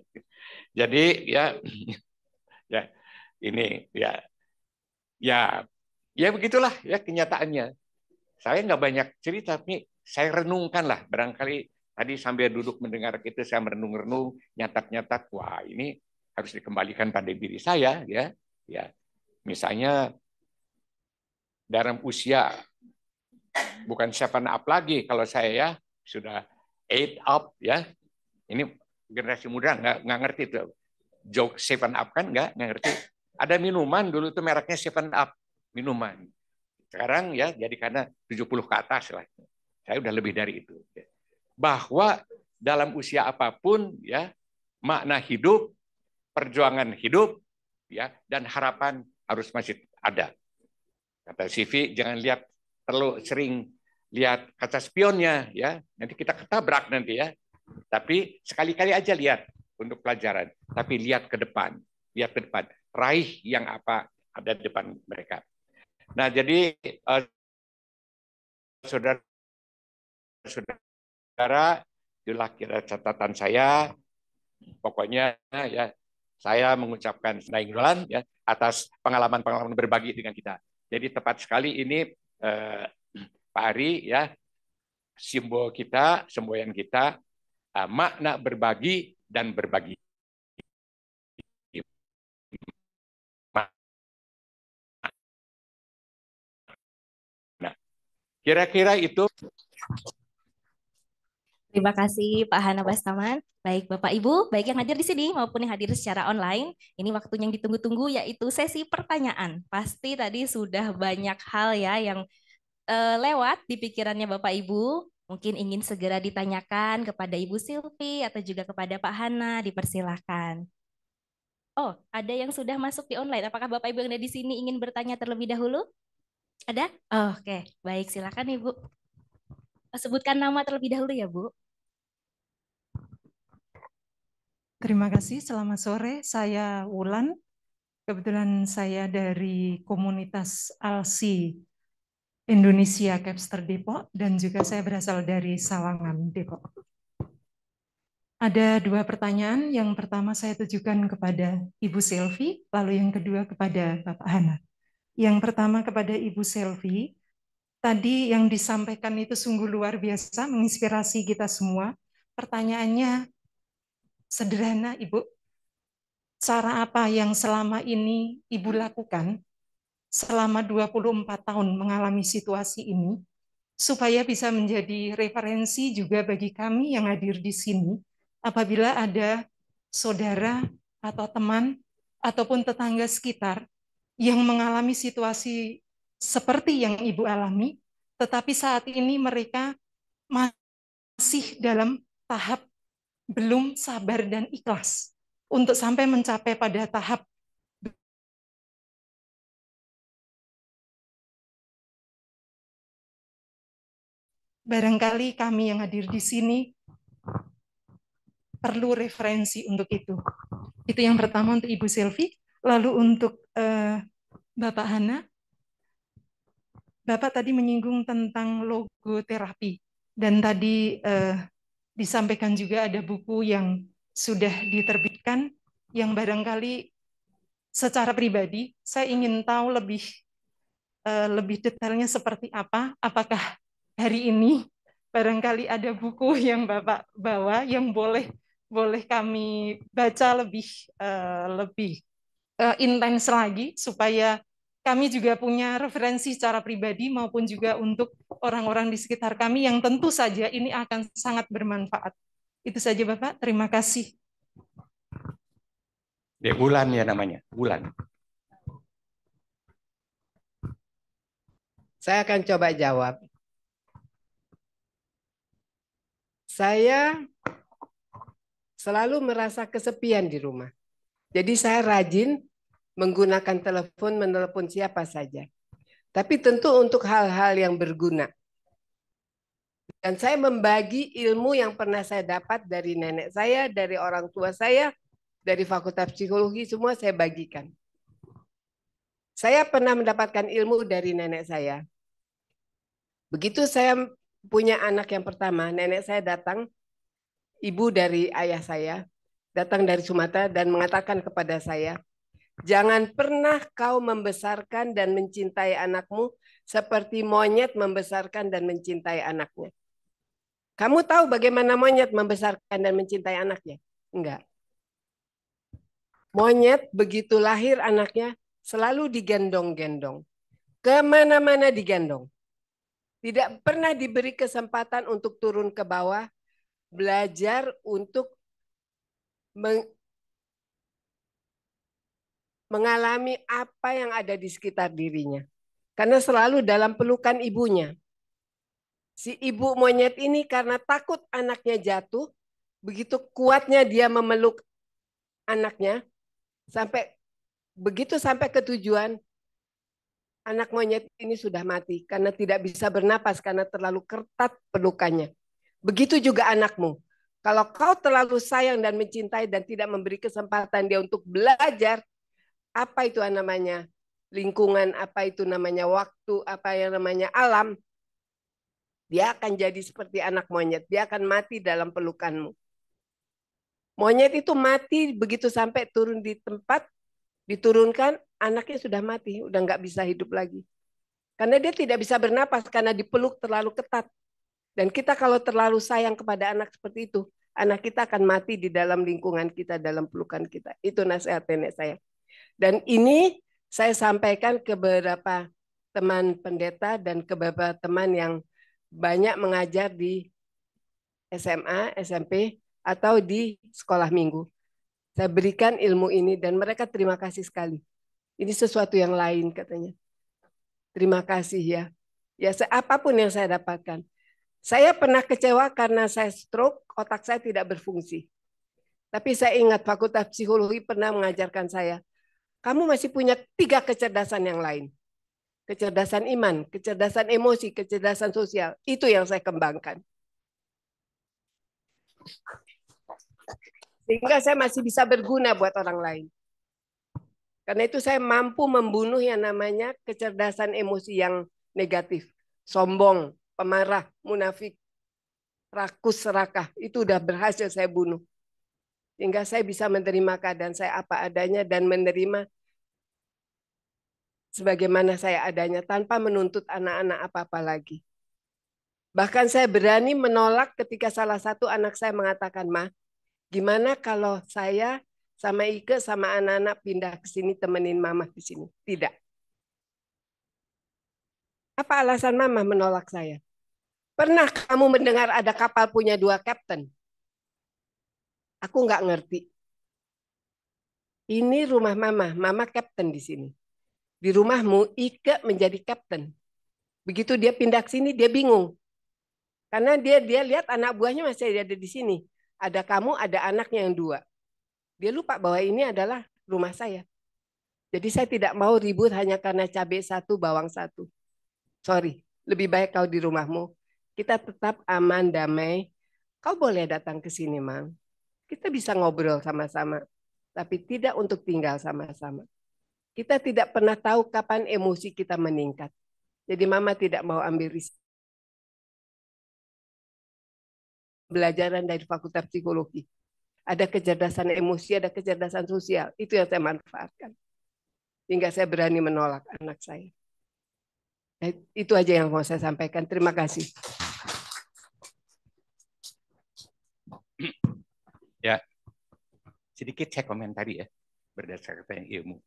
S9: Jadi ya ya ini ya ya ya begitulah ya kenyataannya. Saya nggak banyak cerita, tapi saya renungkan lah barangkali tadi sambil duduk mendengar itu saya merenung-renung, nyata-nyata wah ini harus dikembalikan pada diri saya ya ya misalnya dalam usia bukan siapa up lagi kalau saya ya sudah eight up ya. Ini generasi muda nggak nggak ngerti tuh joke seven up kan nggak nggak ngerti. Ada minuman dulu tuh mereknya seven up minuman. Sekarang ya jadi karena 70 ke atas lah. Saya udah lebih dari itu. Bahwa dalam usia apapun ya makna hidup, perjuangan hidup ya dan harapan harus masih ada. Kata CV jangan lihat terlalu sering lihat kaca spionnya ya nanti kita ketabrak nanti ya tapi sekali-kali aja lihat untuk pelajaran tapi lihat ke depan lihat ke depan
S7: raih yang apa ada di depan mereka nah jadi eh, saudara saudara itulah kira
S9: catatan saya pokoknya ya saya mengucapkan senang ya atas pengalaman-pengalaman berbagi dengan kita jadi tepat sekali ini eh, Pak ya simbol kita, semboyan kita uh,
S7: makna berbagi dan berbagi. Nah, kira-kira itu.
S1: Terima kasih Pak Hana Bastaman. Baik Bapak Ibu, baik yang hadir di sini maupun yang hadir secara online. Ini waktunya yang ditunggu-tunggu yaitu sesi pertanyaan. Pasti tadi sudah banyak hal ya yang uh, lewat di pikirannya Bapak Ibu, mungkin ingin segera ditanyakan kepada Ibu Silvi atau juga kepada Pak Hana, dipersilahkan. Oh, ada yang sudah masuk di online. Apakah Bapak Ibu yang ada di sini ingin bertanya terlebih dahulu? Ada? Oh, Oke, okay. baik. Silakan Ibu. Sebutkan nama terlebih dahulu ya, Bu.
S2: Terima kasih. Selamat sore. Saya Wulan. Kebetulan saya dari komunitas ALSI Indonesia Capster Depok dan juga saya berasal dari Sawangan Depok. Ada dua pertanyaan. Yang pertama saya tujukan kepada Ibu Selvi, lalu yang kedua kepada Bapak Hana. Yang pertama kepada Ibu Selvi, tadi yang disampaikan itu sungguh luar biasa, menginspirasi kita semua. Pertanyaannya sederhana, Ibu. Cara apa yang selama ini Ibu lakukan selama 24 tahun mengalami situasi ini, supaya bisa menjadi referensi juga bagi kami yang hadir di sini, apabila ada saudara atau teman ataupun tetangga sekitar yang mengalami situasi seperti yang Ibu alami, tetapi saat ini mereka masih dalam tahap
S7: belum sabar dan ikhlas untuk sampai mencapai pada tahap barangkali kami yang hadir di sini
S2: perlu referensi untuk itu. Itu yang pertama untuk Ibu Selvi, lalu untuk uh, Bapak Hana. Bapak tadi menyinggung tentang logo terapi dan tadi uh, disampaikan juga ada buku yang sudah diterbitkan yang barangkali secara pribadi saya ingin tahu lebih uh, lebih detailnya seperti apa, apakah hari ini barangkali ada buku yang Bapak bawa yang boleh boleh kami baca lebih uh, lebih uh, intens lagi supaya kami juga punya referensi secara pribadi maupun juga untuk orang-orang di sekitar kami yang tentu saja ini akan sangat bermanfaat. Itu saja Bapak, terima kasih.
S9: Ya, bulan ya namanya, bulan.
S2: Saya akan coba jawab.
S6: saya selalu merasa kesepian di rumah. Jadi saya rajin menggunakan telepon, menelepon siapa saja. Tapi tentu untuk hal-hal yang berguna. Dan saya membagi ilmu yang pernah saya dapat dari nenek saya, dari orang tua saya, dari fakultas psikologi, semua saya bagikan. Saya pernah mendapatkan ilmu dari nenek saya. Begitu saya punya anak yang pertama, nenek saya datang, ibu dari ayah saya, datang dari Sumatera dan mengatakan kepada saya, jangan pernah kau membesarkan dan mencintai anakmu seperti monyet membesarkan dan mencintai anaknya. Kamu tahu bagaimana monyet membesarkan dan mencintai anaknya? Enggak. Monyet begitu lahir anaknya selalu digendong-gendong. Kemana-mana digendong tidak pernah diberi kesempatan untuk turun ke bawah, belajar untuk meng mengalami apa yang ada di sekitar dirinya. Karena selalu dalam pelukan ibunya. Si ibu monyet ini karena takut anaknya jatuh, begitu kuatnya dia memeluk anaknya, sampai begitu sampai ke tujuan, Anak monyet ini sudah mati karena tidak bisa bernapas karena terlalu ketat pelukannya. Begitu juga anakmu. Kalau kau terlalu sayang dan mencintai dan tidak memberi kesempatan dia untuk belajar, apa itu namanya lingkungan, apa itu namanya waktu, apa yang namanya alam, dia akan jadi seperti anak monyet. Dia akan mati dalam pelukanmu. Monyet itu mati begitu sampai turun di tempat, diturunkan, anaknya sudah mati, udah nggak bisa hidup lagi. Karena dia tidak bisa bernapas karena dipeluk terlalu ketat. Dan kita kalau terlalu sayang kepada anak seperti itu, anak kita akan mati di dalam lingkungan kita, dalam pelukan kita. Itu nasihat nenek saya. Dan ini saya sampaikan ke beberapa teman pendeta dan ke beberapa teman yang banyak mengajar di SMA, SMP, atau di sekolah minggu. Saya berikan ilmu ini dan mereka terima kasih sekali. Ini sesuatu yang lain katanya. Terima kasih ya. Ya apapun yang saya dapatkan. Saya pernah kecewa karena saya stroke, otak saya tidak berfungsi. Tapi saya ingat Fakultas Psikologi pernah mengajarkan saya, kamu masih punya tiga kecerdasan yang lain. Kecerdasan iman, kecerdasan emosi, kecerdasan sosial. Itu yang saya kembangkan. Sehingga saya masih bisa berguna buat orang lain. Karena itu saya mampu membunuh yang namanya kecerdasan emosi yang negatif, sombong, pemarah, munafik, rakus, serakah. Itu sudah berhasil saya bunuh. Sehingga saya bisa menerima keadaan saya apa adanya dan menerima sebagaimana saya adanya tanpa menuntut anak-anak apa-apa lagi. Bahkan saya berani menolak ketika salah satu anak saya mengatakan, "Ma, gimana kalau saya sama Ike sama anak-anak pindah ke sini temenin mama di sini. Tidak. Apa alasan mama menolak saya? Pernah kamu mendengar ada kapal punya dua kapten? Aku nggak ngerti. Ini rumah mama, mama kapten di sini. Di rumahmu Ike menjadi kapten. Begitu dia pindah ke sini dia bingung. Karena dia dia lihat anak buahnya masih ada di sini. Ada kamu, ada anaknya yang dua dia lupa bahwa ini adalah rumah saya. Jadi saya tidak mau ribut hanya karena cabai satu, bawang satu. Sorry, lebih baik kau di rumahmu. Kita tetap aman, damai. Kau boleh datang ke sini, Mang. Kita bisa ngobrol sama-sama. Tapi tidak untuk tinggal sama-sama. Kita tidak pernah tahu kapan emosi kita meningkat. Jadi mama tidak mau ambil risiko. Belajaran dari Fakultas Psikologi. Ada kecerdasan emosi, ada kecerdasan sosial. Itu yang saya manfaatkan. Hingga saya berani menolak anak saya. Eh, itu aja yang mau saya sampaikan. Terima kasih.
S9: *clears throat* Ya, sedikit saya komentari ya berdasarkan ilmu.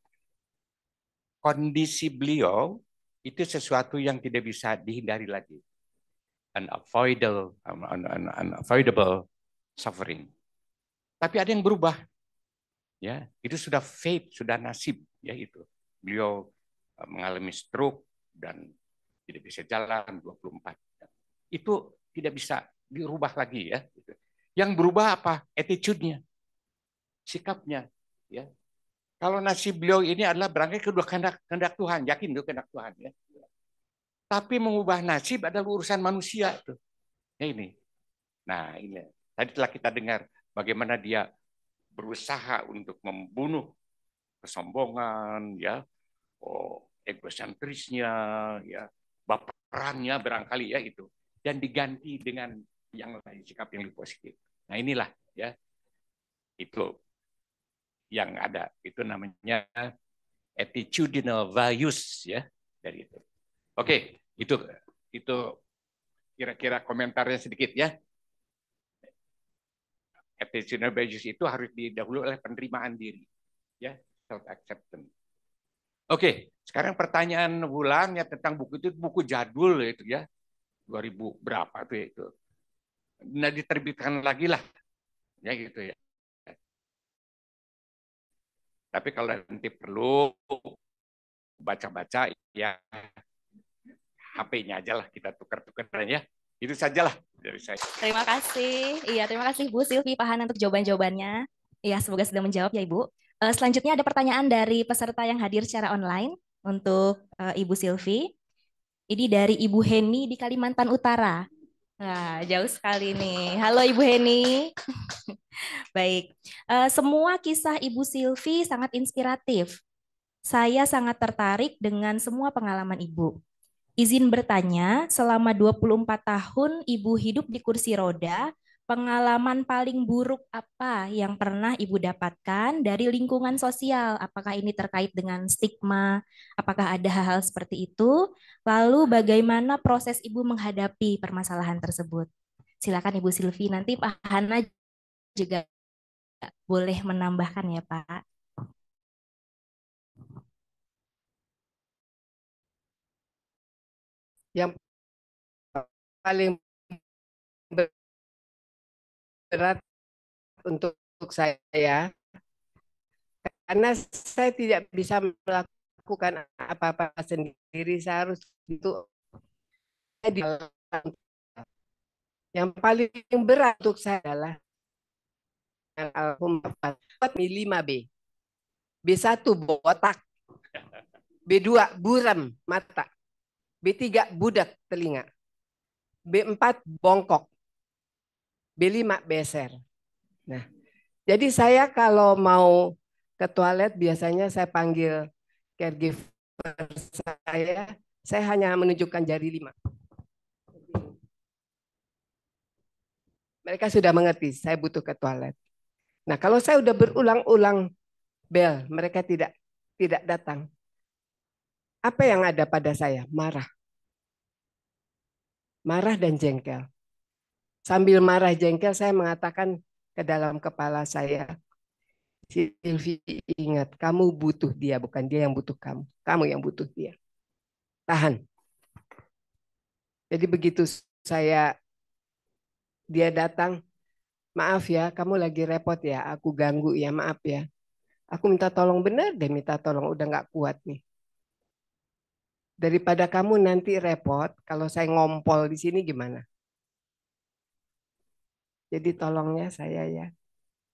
S9: Kondisi beliau itu sesuatu yang tidak bisa dihindari lagi. Unavoidable, unavoidable suffering tapi ada yang berubah. Ya, itu sudah fate, sudah nasib, ya itu. Beliau e, mengalami stroke dan tidak bisa jalan 24 jam. Itu tidak bisa dirubah lagi ya. Gitu. Yang berubah apa? Attitude-nya. Sikapnya, ya. Kalau nasib beliau ini adalah berangkat ke kehendak kehendak Tuhan, yakin itu kehendak Tuhan ya. Tapi mengubah nasib adalah urusan manusia itu. Ya ini. Nah, ini tadi telah kita dengar bagaimana dia berusaha untuk membunuh kesombongan, ya, oh, egosentrisnya, ya, baperannya barangkali ya itu, dan diganti dengan yang lain sikap yang lebih positif. Nah inilah ya itu yang ada itu namanya attitudinal values ya dari itu. Oke, itu itu kira-kira komentarnya sedikit ya attitudinal values itu harus didahului oleh penerimaan diri, ya self acceptance. Oke, sekarang pertanyaan bulan ya tentang buku itu buku jadul itu ya 2000 berapa tuh itu. Nah diterbitkan lagi lah, ya gitu ya. Tapi kalau nanti perlu baca-baca ya HP-nya aja lah kita tukar tukar ya. Itu sajalah dari saya.
S1: Terima kasih. Iya, terima kasih Bu Silvi Pahan untuk jawaban-jawabannya. Iya, semoga sudah menjawab ya Ibu. Eh, selanjutnya ada pertanyaan dari peserta yang hadir secara online untuk eh, Ibu Silvi. Ini dari Ibu Heni di Kalimantan Utara. Nah, jauh sekali nih. Halo Ibu Heni. *laughs* Baik, eh, semua kisah Ibu Silvi sangat inspiratif. Saya sangat tertarik dengan semua pengalaman Ibu. Izin bertanya, selama 24 tahun Ibu hidup di kursi roda, pengalaman paling buruk apa yang pernah Ibu dapatkan dari lingkungan sosial? Apakah ini terkait dengan stigma? Apakah ada hal-hal seperti itu? Lalu bagaimana proses Ibu menghadapi permasalahan tersebut? Silakan Ibu Silvi, nanti Pak Hana juga boleh menambahkan ya Pak.
S7: yang paling berat untuk saya karena saya tidak bisa
S6: melakukan apa-apa sendiri saya harus itu yang paling berat untuk saya adalah alhamdulillah 5B B1 botak B2 buram mata B3 budak telinga. B4 bongkok. B5 beser. Nah, jadi saya kalau mau ke toilet biasanya saya panggil caregiver saya, saya hanya menunjukkan jari lima. Mereka sudah mengerti, saya butuh ke toilet. Nah, kalau saya sudah berulang-ulang bel, mereka tidak tidak datang apa yang ada pada saya? Marah. Marah dan jengkel. Sambil marah jengkel, saya mengatakan ke dalam kepala saya, Silvi ingat, kamu butuh dia, bukan dia yang butuh kamu. Kamu yang butuh dia. Tahan. Jadi begitu saya, dia datang, maaf ya, kamu lagi repot ya, aku ganggu ya, maaf ya. Aku minta tolong benar deh, minta tolong, udah nggak kuat nih daripada kamu nanti repot kalau saya ngompol di sini gimana? Jadi tolongnya saya ya.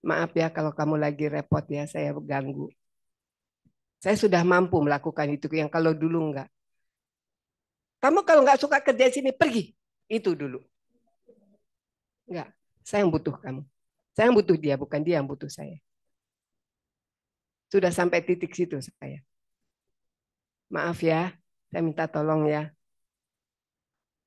S6: Maaf ya kalau kamu lagi repot ya saya ganggu. Saya sudah mampu melakukan itu yang kalau dulu enggak. Kamu kalau enggak suka kerja di sini pergi. Itu dulu. Enggak, saya yang butuh kamu. Saya yang butuh dia, bukan dia yang butuh saya. Sudah sampai titik situ saya. Maaf ya, saya minta tolong ya.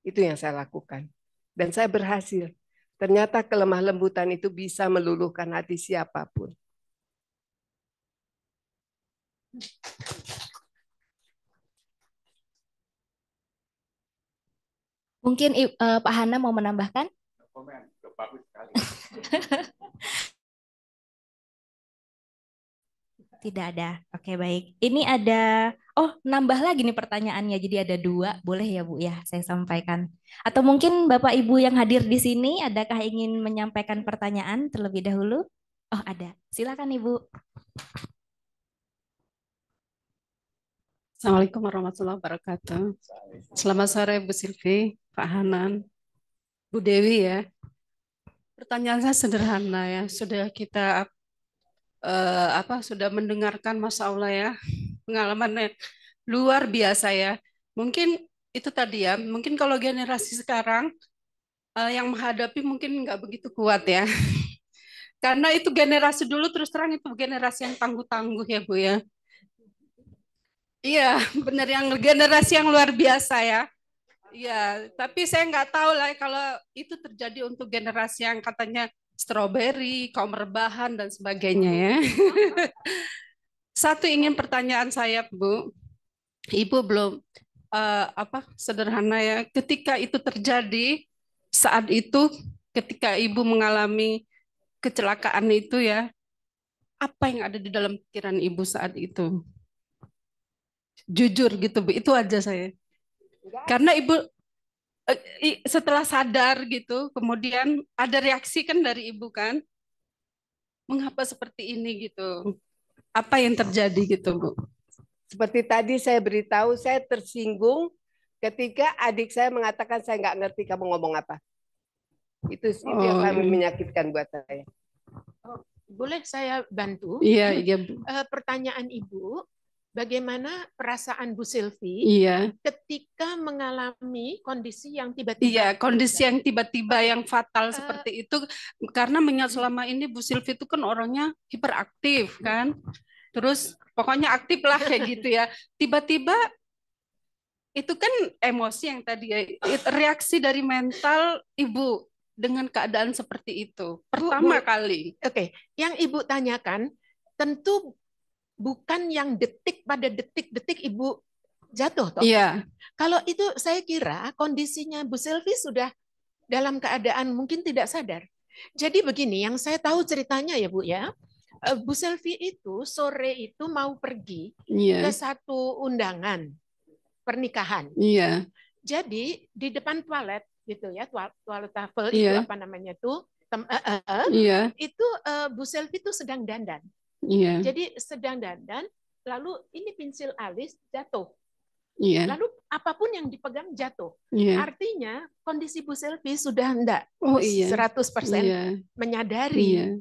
S6: Itu yang saya lakukan. Dan saya berhasil. Ternyata kelemah lembutan itu bisa meluluhkan hati siapapun.
S1: Mungkin uh, Pak Hana mau menambahkan? *laughs* Tidak ada. Oke, baik. Ini ada Oh, nambah lagi nih pertanyaannya. Jadi ada dua, boleh ya Bu ya saya sampaikan. Atau mungkin Bapak Ibu yang hadir di sini, adakah ingin menyampaikan pertanyaan terlebih dahulu? Oh ada, silakan Ibu.
S8: Assalamualaikum warahmatullahi wabarakatuh. Selamat sore Bu Silvi, Pak Hanan, Bu Dewi ya. Pertanyaan saya sederhana ya, sudah kita eh, apa sudah mendengarkan Mas Allah ya pengalaman luar biasa ya. Mungkin itu tadi ya, mungkin kalau generasi sekarang uh, yang menghadapi mungkin nggak begitu kuat ya. *laughs* Karena itu generasi dulu terus terang itu generasi yang tangguh-tangguh ya Bu ya. Iya, *laughs* benar yang generasi yang luar biasa ya. Iya, tapi saya nggak tahu lah ya, kalau itu terjadi untuk generasi yang katanya stroberi, kaum rebahan dan sebagainya ya. *laughs* Satu ingin pertanyaan saya, Bu. Ibu belum uh, apa sederhana ya. Ketika itu terjadi, saat itu ketika Ibu mengalami kecelakaan itu ya, apa yang ada di dalam pikiran Ibu saat itu? Jujur gitu, Bu. Itu aja saya. Karena Ibu eh, setelah sadar gitu, kemudian ada reaksi kan dari Ibu kan? Mengapa seperti ini gitu? apa yang terjadi gitu Bu?
S6: Seperti tadi saya beritahu, saya tersinggung ketika adik saya mengatakan saya nggak ngerti kamu ngomong apa. Itu, itu oh, yang paling iya. menyakitkan buat saya.
S4: Oh, boleh saya bantu? Iya, iya. Bu. Eh, pertanyaan Ibu, bagaimana perasaan Bu Silvi iya. ketika mengalami kondisi yang tiba-tiba
S8: iya kondisi yang tiba-tiba yang fatal uh, seperti itu karena mengingat selama ini Bu Silvi itu kan orangnya hiperaktif kan terus pokoknya aktif lah kayak *laughs* gitu ya tiba-tiba itu kan emosi yang tadi ya, reaksi dari mental ibu dengan keadaan seperti itu pertama Bu, kali oke
S4: okay. yang ibu tanyakan tentu bukan yang detik pada detik-detik ibu jatuh toh. Iya. Kalau itu saya kira kondisinya Bu Selvi sudah dalam keadaan mungkin tidak sadar. Jadi begini, yang saya tahu ceritanya ya Bu ya. Eh, Bu Selvi itu sore itu mau pergi yeah. ke satu undangan pernikahan. Iya. Jadi di depan toilet gitu ya, toilet table yeah. itu apa namanya tuh, tem- uh, eh, uh, eh, uh, yeah. itu uh, Bu Selvi itu sedang dandan. Yeah. Jadi sedang dandan, lalu ini pensil alis jatuh. Yeah. Lalu apapun yang dipegang jatuh. Yeah. Artinya kondisi Bu Selvi sudah tidak oh, iya. 100% yeah. menyadari. Yeah.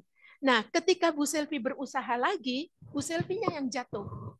S4: Nah, ketika Bu Selvi berusaha lagi, Bu Selvinya yang jatuh.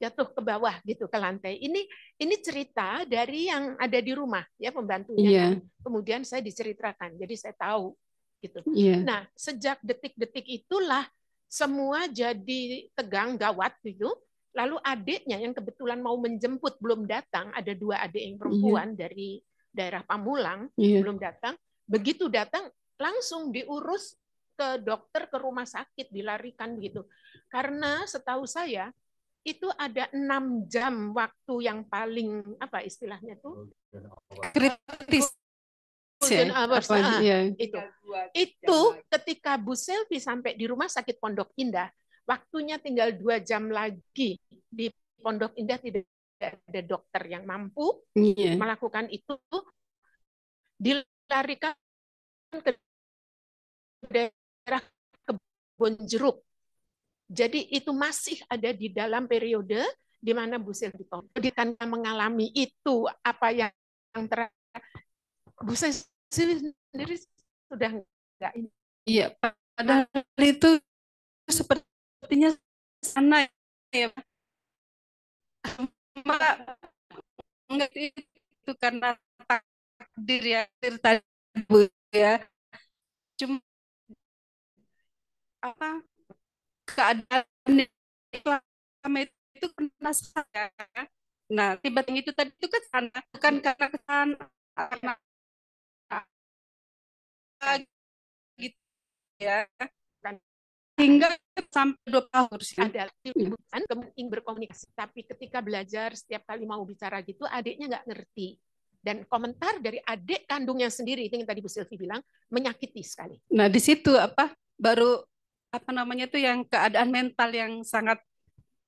S4: Jatuh ke bawah gitu ke lantai. Ini ini cerita dari yang ada di rumah ya pembantunya. Yeah. Kemudian saya diceritakan. Jadi saya tahu gitu. Yeah. Nah, sejak detik-detik itulah semua jadi tegang, gawat gitu. Lalu adiknya yang kebetulan mau menjemput belum datang, ada dua adik yang perempuan iya. dari daerah Pamulang iya. belum datang. Begitu datang langsung diurus ke dokter ke rumah sakit dilarikan gitu. Karena setahu saya itu ada enam jam waktu yang paling apa istilahnya tuh kritis
S10: ya. Hours, eh, eh, iya.
S4: itu. itu ketika Bu Selvi sampai di rumah sakit Pondok Indah, waktunya tinggal dua jam lagi di Pondok Indah tidak ada dokter yang mampu yeah. melakukan itu dilarikan ke daerah kebun jeruk. Jadi itu masih ada di dalam periode di mana Bu Selvi mengalami itu apa yang, yang
S7: Bu sih sendiri sudah enggak ini. Iya, padahal itu sepertinya sana ya. Mbak enggak itu karena takdir ya cerita tadi ya. Cuma apa keadaan selama itu pernah saya. Nah, tiba-tiba itu tadi itu kan sana bukan karena kesana gitu ya hingga sampai dua tahun adalah bukan kepenting berkomunikasi
S4: tapi ketika belajar setiap kali mau bicara gitu adiknya nggak ngerti dan komentar dari adik kandungnya sendiri itu yang tadi Bu Silvi bilang menyakiti sekali.
S8: Nah di situ apa baru apa namanya itu yang keadaan mental yang sangat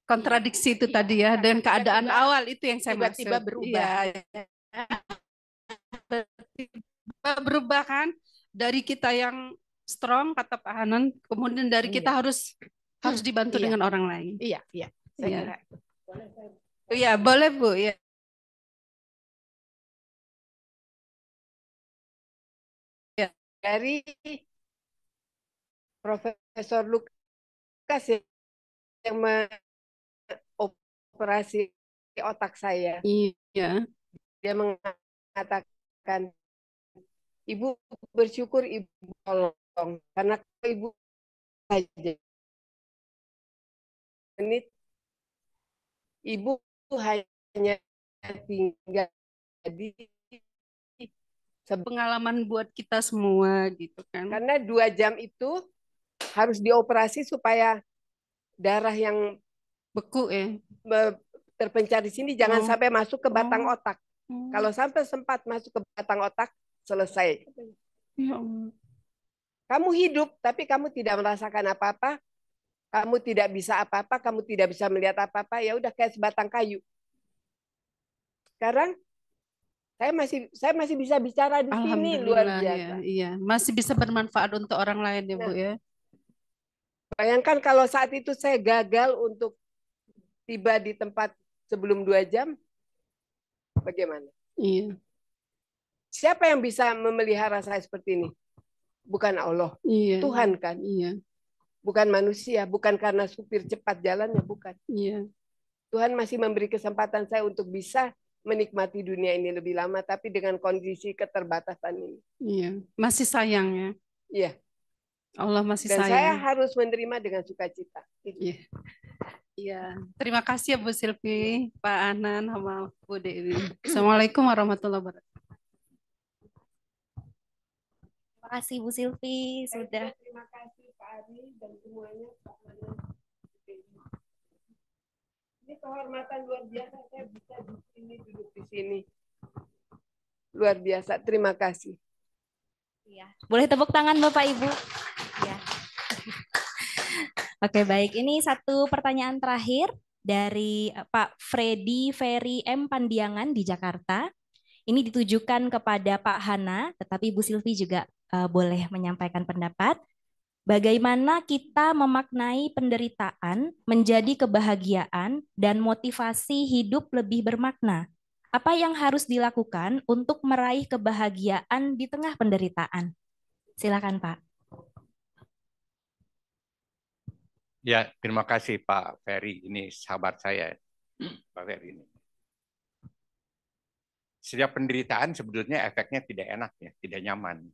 S8: kontradiksi itu iya, tadi ya dan keadaan tiba, awal itu yang saya tiba -tiba berubah. Tiba-tiba berubah. Iya. iya. tiba berubah kan dari kita yang strong kata Pak Hanan,
S7: kemudian dari kita iya. harus harus hmm, dibantu iya. dengan orang lain. Iya, iya. Saya iya. Boleh, Iya, boleh Bu. Iya. Ya. Dari Profesor Lukas ya, yang mengoperasi otak saya. Iya. Dia mengatakan ibu bersyukur ibu tolong karena ibu saja menit ibu hanya tinggal di
S8: pengalaman buat kita semua gitu kan karena dua jam itu
S6: harus dioperasi supaya darah yang beku ya terpencar di sini jangan oh. sampai masuk ke batang oh. otak oh. kalau sampai sempat masuk ke batang otak selesai. Ya kamu hidup, tapi kamu tidak merasakan apa-apa, kamu tidak bisa apa-apa, kamu tidak bisa melihat apa-apa, ya udah kayak sebatang kayu. Sekarang saya masih saya masih bisa
S8: bicara di sini luar ya. biasa. Ya, iya, masih bisa bermanfaat untuk orang lain ya, Bu nah. ya.
S6: Bayangkan kalau saat itu saya gagal untuk tiba di tempat sebelum dua jam, bagaimana? Iya. Siapa yang bisa memelihara saya seperti ini? Bukan Allah, iya. Tuhan kan. Iya. Bukan manusia, bukan karena supir cepat jalannya, bukan. Iya. Tuhan masih memberi kesempatan saya untuk bisa menikmati dunia ini lebih lama, tapi dengan kondisi keterbatasan ini.
S8: Iya, masih sayang ya. Iya. Allah masih Dan sayang. saya
S6: harus menerima dengan sukacita. Iya.
S8: Iya. Terima kasih ya Bu Silvi, Pak Anan, sama Bu Dewi. Assalamualaikum warahmatullahi wabarakatuh. kasih Bu Silvi sudah. Terima kasih
S5: Pak Ari dan semuanya Pak Ini kehormatan luar biasa saya bisa di sini duduk di sini.
S6: Luar biasa.
S1: Terima kasih. Iya. Boleh tepuk tangan Bapak Ibu. Ya. Oke, baik. Ini satu pertanyaan terakhir dari eh, Pak Freddy Ferry M. Pandiangan di Jakarta. Ini ditujukan kepada Pak Hana, tetapi Bu Silvi juga uh, boleh menyampaikan pendapat. Bagaimana kita memaknai penderitaan menjadi kebahagiaan dan motivasi hidup lebih bermakna? Apa yang harus dilakukan untuk meraih kebahagiaan di tengah penderitaan? Silakan, Pak.
S9: Ya, terima kasih Pak Ferry. Ini sahabat saya, Pak Ferry ini. Setiap penderitaan sebetulnya efeknya tidak enak ya, tidak nyaman.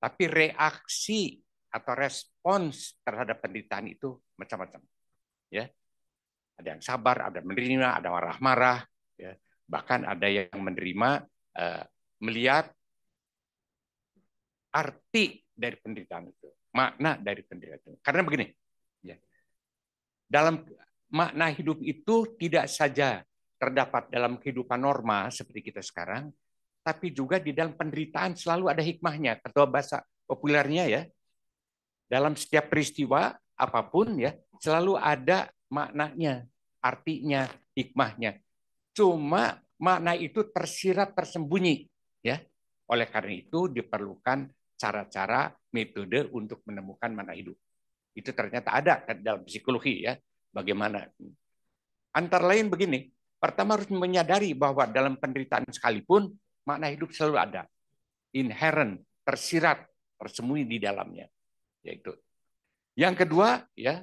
S9: Tapi reaksi atau respons terhadap penderitaan itu macam-macam. Ya, ada yang sabar, ada yang menerima, ada marah-marah, ya. bahkan ada yang menerima eh, melihat arti dari penderitaan itu, makna dari penderitaan itu. Karena begini, ya, dalam makna hidup itu tidak saja terdapat dalam kehidupan norma seperti kita sekarang, tapi juga di dalam penderitaan selalu ada hikmahnya. Ketua bahasa populernya ya, dalam setiap peristiwa apapun ya, selalu ada maknanya, artinya, hikmahnya. Cuma makna itu tersirat tersembunyi ya. Oleh karena itu diperlukan cara-cara metode untuk menemukan makna hidup. Itu ternyata ada kan dalam psikologi ya. Bagaimana? Antara lain begini, pertama harus menyadari bahwa dalam penderitaan sekalipun Makna hidup selalu ada. Inherent, tersirat, tersembunyi di dalamnya. Yaitu. Yang kedua, ya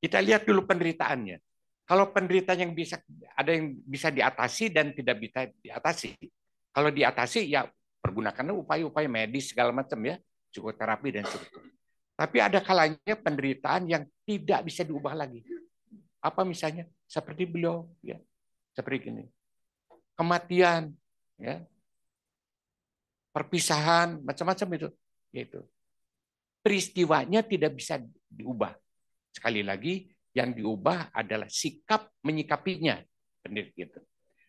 S9: kita lihat dulu penderitaannya. Kalau penderitaan yang bisa ada yang bisa diatasi dan tidak bisa diatasi. Kalau diatasi ya pergunakanlah upaya-upaya medis segala macam ya, psikoterapi dan sebagainya. Tapi ada kalanya penderitaan yang tidak bisa diubah lagi. Apa misalnya? Seperti beliau ya. Seperti ini. Kematian ya perpisahan macam-macam itu yaitu peristiwanya tidak bisa diubah sekali lagi yang diubah adalah sikap menyikapinya pendiri itu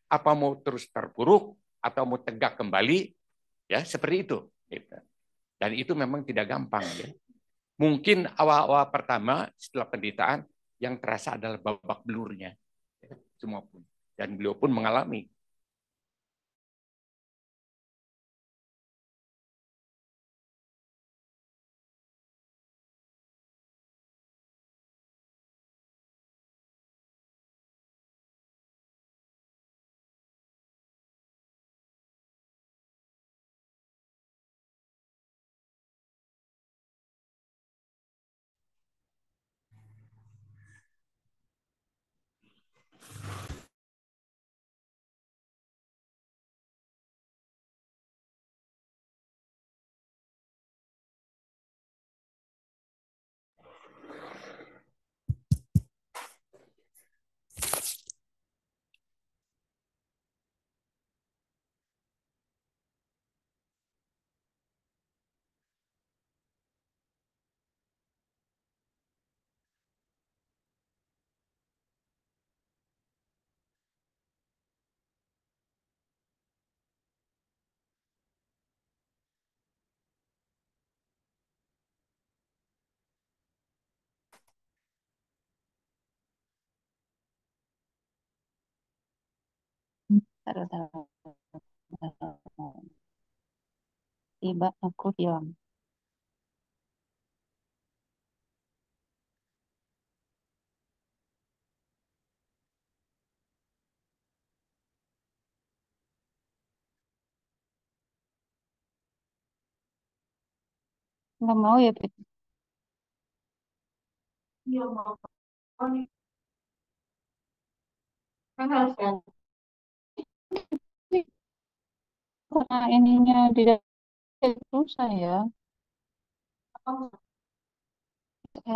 S9: apa mau terus terburuk atau mau tegak kembali ya seperti itu gitu. dan itu memang tidak gampang ya mungkin awal-awal pertama setelah penderitaan yang terasa adalah babak belurnya
S7: ya, semua pun dan beliau pun mengalami taruh tiba aku hilang nggak mau ya Pit? Iya mau. Kan harus kan? Karena ininya tidak susah ya. Oh. Ya.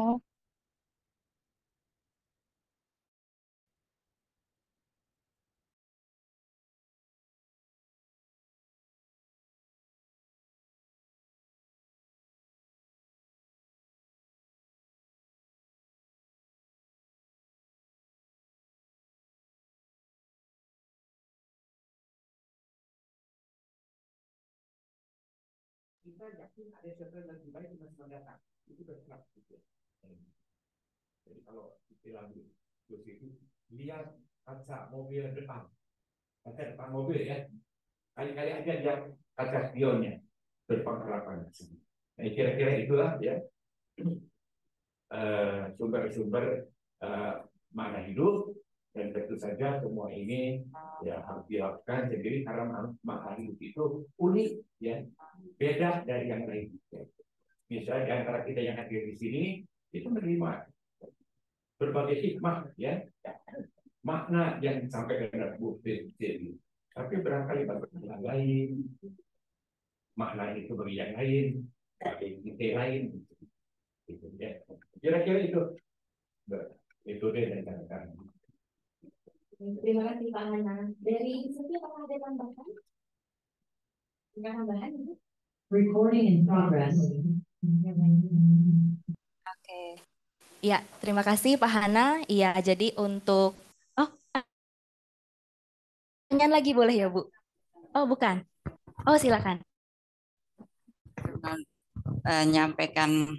S7: kita yakin ada center yang lebih baik yang akan datang itu bergerak gitu.
S5: Hmm. Jadi kalau istilah Gus itu
S9: lihat kaca mobil depan, kaca depan mobil ya, kali-kali aja lihat kaca spionnya berpengharapan. Nah, kira-kira itulah ya *clears throat* eh, sumber-sumber uh, sumber -sumber, uh, mana hidup dan tentu saja semua ini ya harus dilakukan sendiri karena makhluk itu unik ya, beda dari yang lain. Misalnya antara kita yang hadir di sini itu menerima berbagai hikmah ya, makna yang disampaikan dalam bukti sendiri. Tapi berangkali bagi yang lain, makna itu bagi yang lain, bagi lain.
S5: Gitu, ya. Kira-kira itu, nah, itu deh dan kadang-kadang. Terima kasih Pak Hana. Dari Sufi apakah ada tambahan? Ada tambahan?
S1: Recording in progress. Oke. Okay. Ya, terima kasih Pak Hana. Iya, jadi untuk oh pertanyaan lagi boleh ya Bu? Oh bukan.
S7: Oh silakan. Uh, nyampaikan.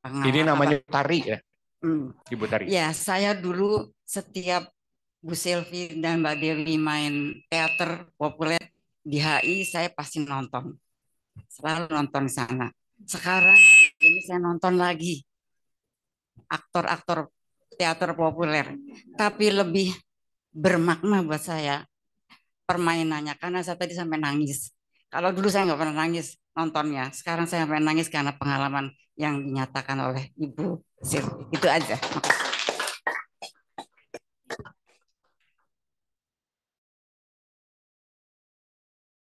S9: Ini namanya tari ya. Hmm. Ibu tari. Ya,
S8: saya dulu setiap Bu Silvi dan Mbak Dewi main teater populer di HI, saya pasti nonton. Selalu nonton sana. Sekarang hari ini saya nonton lagi aktor-aktor teater populer. Tapi lebih bermakna buat saya permainannya. Karena saya tadi sampai nangis. Kalau dulu saya nggak pernah nangis nontonnya. Sekarang saya sampai nangis karena pengalaman yang dinyatakan
S7: oleh Ibu Silvi. Itu aja. Makasih.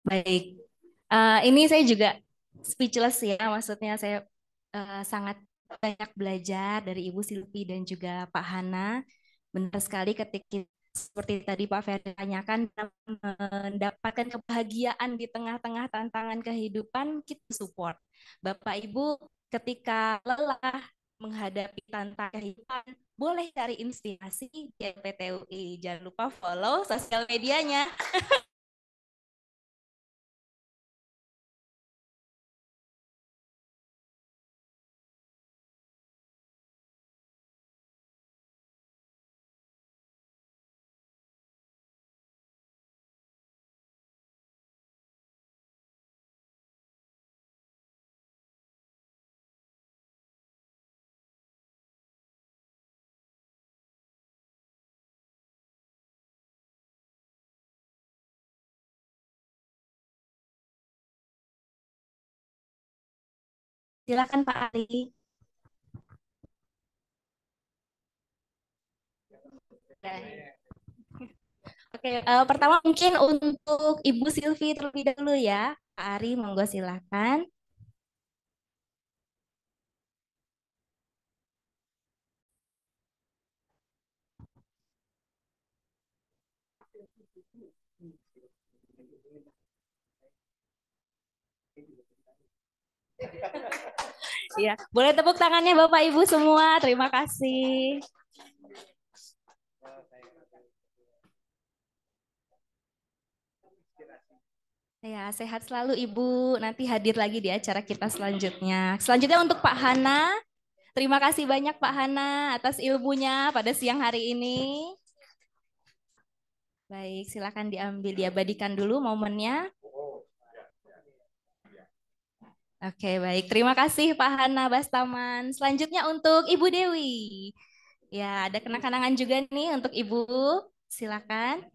S1: Baik. Uh, ini saya juga speechless ya, maksudnya saya uh, sangat banyak belajar dari Ibu Silvi dan juga Pak Hana. Benar sekali ketika seperti tadi Pak Ferry tanyakan mendapatkan kebahagiaan di tengah-tengah tantangan kehidupan kita support. Bapak Ibu ketika lelah menghadapi tantangan kehidupan boleh cari inspirasi di PTUI Jangan lupa follow sosial medianya. *laughs*
S7: Silakan Pak Ari.
S1: Oke, okay, uh, eh, pertama mungkin untuk Ibu Silvi terlebih dahulu ya. Pak Ari, monggo silakan.
S10: Thank *laughs* you.
S1: Ya, boleh tepuk tangannya Bapak Ibu semua. Terima kasih. Ya, sehat selalu Ibu. Nanti hadir lagi di acara kita selanjutnya. Selanjutnya untuk Pak Hana. Terima kasih banyak Pak Hana atas ilmunya pada siang hari ini. Baik, silakan diambil diabadikan dulu momennya. Oke, baik. Terima kasih Pak Hana Bastaman. Selanjutnya untuk Ibu Dewi. Ya, ada kenang-kenangan juga nih untuk Ibu. Silakan.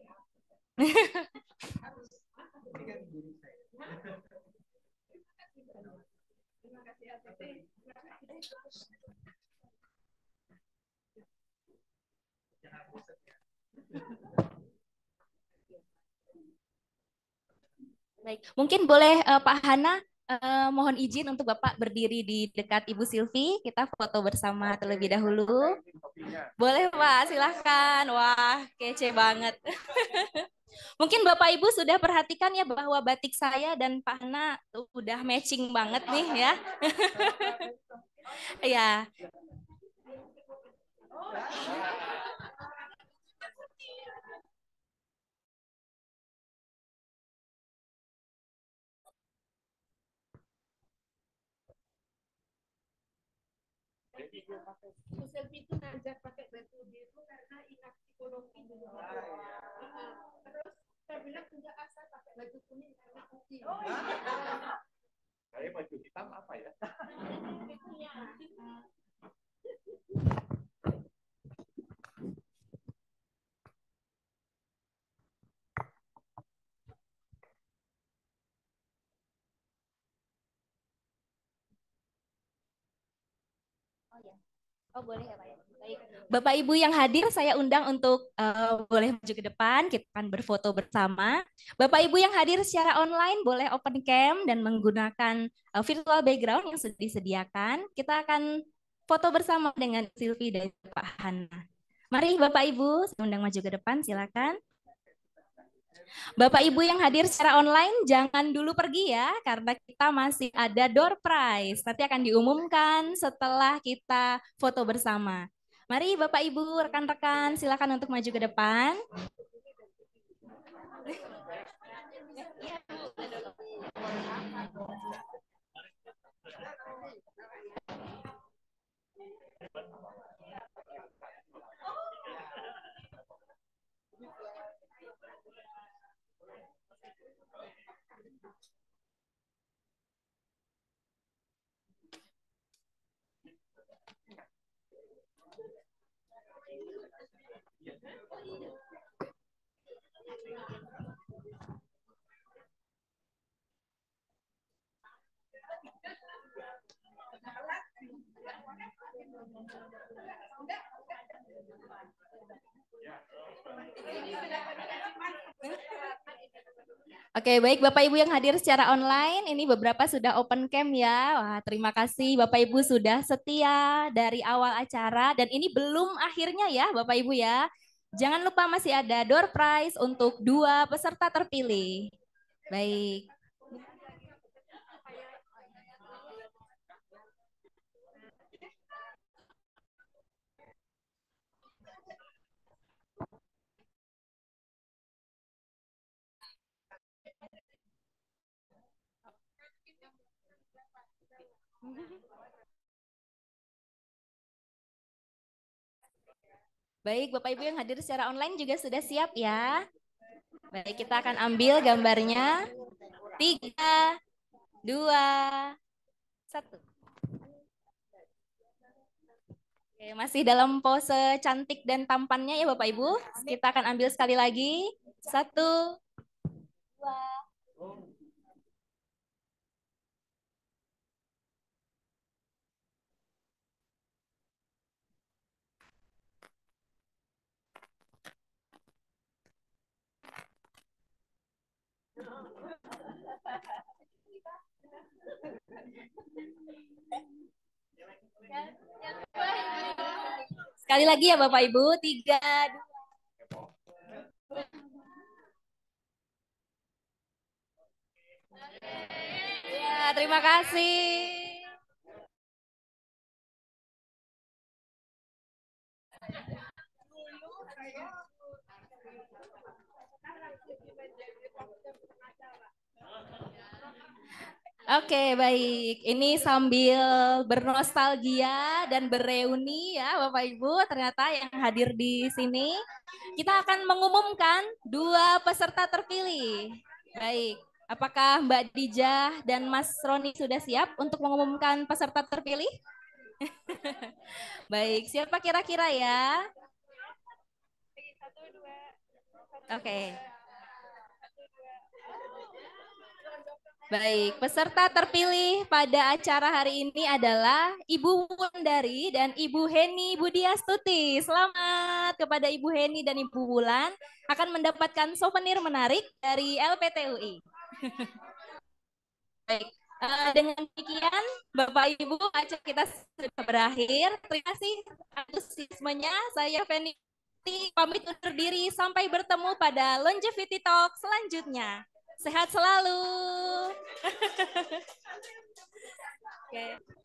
S1: Baik,
S5: mungkin boleh
S1: uh, Pak Hana Uh, mohon izin untuk Bapak berdiri di dekat Ibu Silvi. Kita foto bersama terlebih dahulu. Boleh Pak, silahkan. Wah, kece banget. *laughs* Mungkin Bapak Ibu sudah perhatikan ya bahwa batik saya dan Pak Hana udah matching banget nih ya. *laughs* ya.
S4: selfie itu ngajar selfie itu ngajak pakai baju biru karena inak psikologi dulu
S5: ah, iya. terus saya bilang enggak asal pakai baju kuning karena uki oh, iya.
S9: saya baju hitam apa ya
S5: itu ya *laughs* Oh boleh ya Pak ya? Baik.
S1: Bapak Ibu yang hadir saya undang untuk uh, boleh maju ke depan, kita akan berfoto bersama. Bapak Ibu yang hadir secara online boleh open cam dan menggunakan uh, virtual background yang sudah disediakan. Kita akan foto bersama dengan Silvi dan Pak Hana. Mari Bapak Ibu, saya undang maju ke depan, silakan. Bapak Ibu yang hadir secara online jangan dulu pergi ya karena kita masih ada door prize. Nanti akan diumumkan setelah kita foto bersama. Mari Bapak Ibu rekan-rekan silakan untuk maju ke depan. Ya. Oke, baik Bapak Ibu yang hadir secara online, ini beberapa sudah open cam ya. Wah, terima kasih Bapak Ibu sudah setia dari awal acara dan ini belum akhirnya ya Bapak Ibu ya. Jangan lupa masih ada door prize untuk dua peserta terpilih. Baik. Baik, Bapak Ibu yang hadir secara online juga sudah siap ya. Baik, kita akan ambil gambarnya. Tiga, dua, satu. Oke, masih dalam pose cantik dan tampannya ya Bapak Ibu. Kita akan ambil sekali lagi. Satu, dua, Sekali lagi ya Bapak Ibu, tiga,
S10: dua.
S5: Ya, terima kasih.
S1: Oke, okay, baik. Ini sambil bernostalgia dan bereuni ya Bapak Ibu, ternyata yang hadir di sini. Kita akan mengumumkan dua peserta terpilih. Baik. Apakah Mbak Dijah dan Mas Roni sudah siap untuk mengumumkan peserta terpilih? *laughs* baik, siapa kira-kira ya? Oke. Okay. Baik, peserta terpilih pada acara hari ini adalah Ibu Wundari dan Ibu Heni Budiastuti. Selamat kepada Ibu Heni dan Ibu Wulan akan mendapatkan souvenir menarik dari LPTUI. *laughs* Baik, eh, dengan demikian Bapak Ibu acara kita sudah berakhir. Terima kasih antusiasmenya. Saya Feni pamit undur diri sampai bertemu pada Longevity Talk selanjutnya. Sehat selalu.
S5: *laughs* Oke. okay.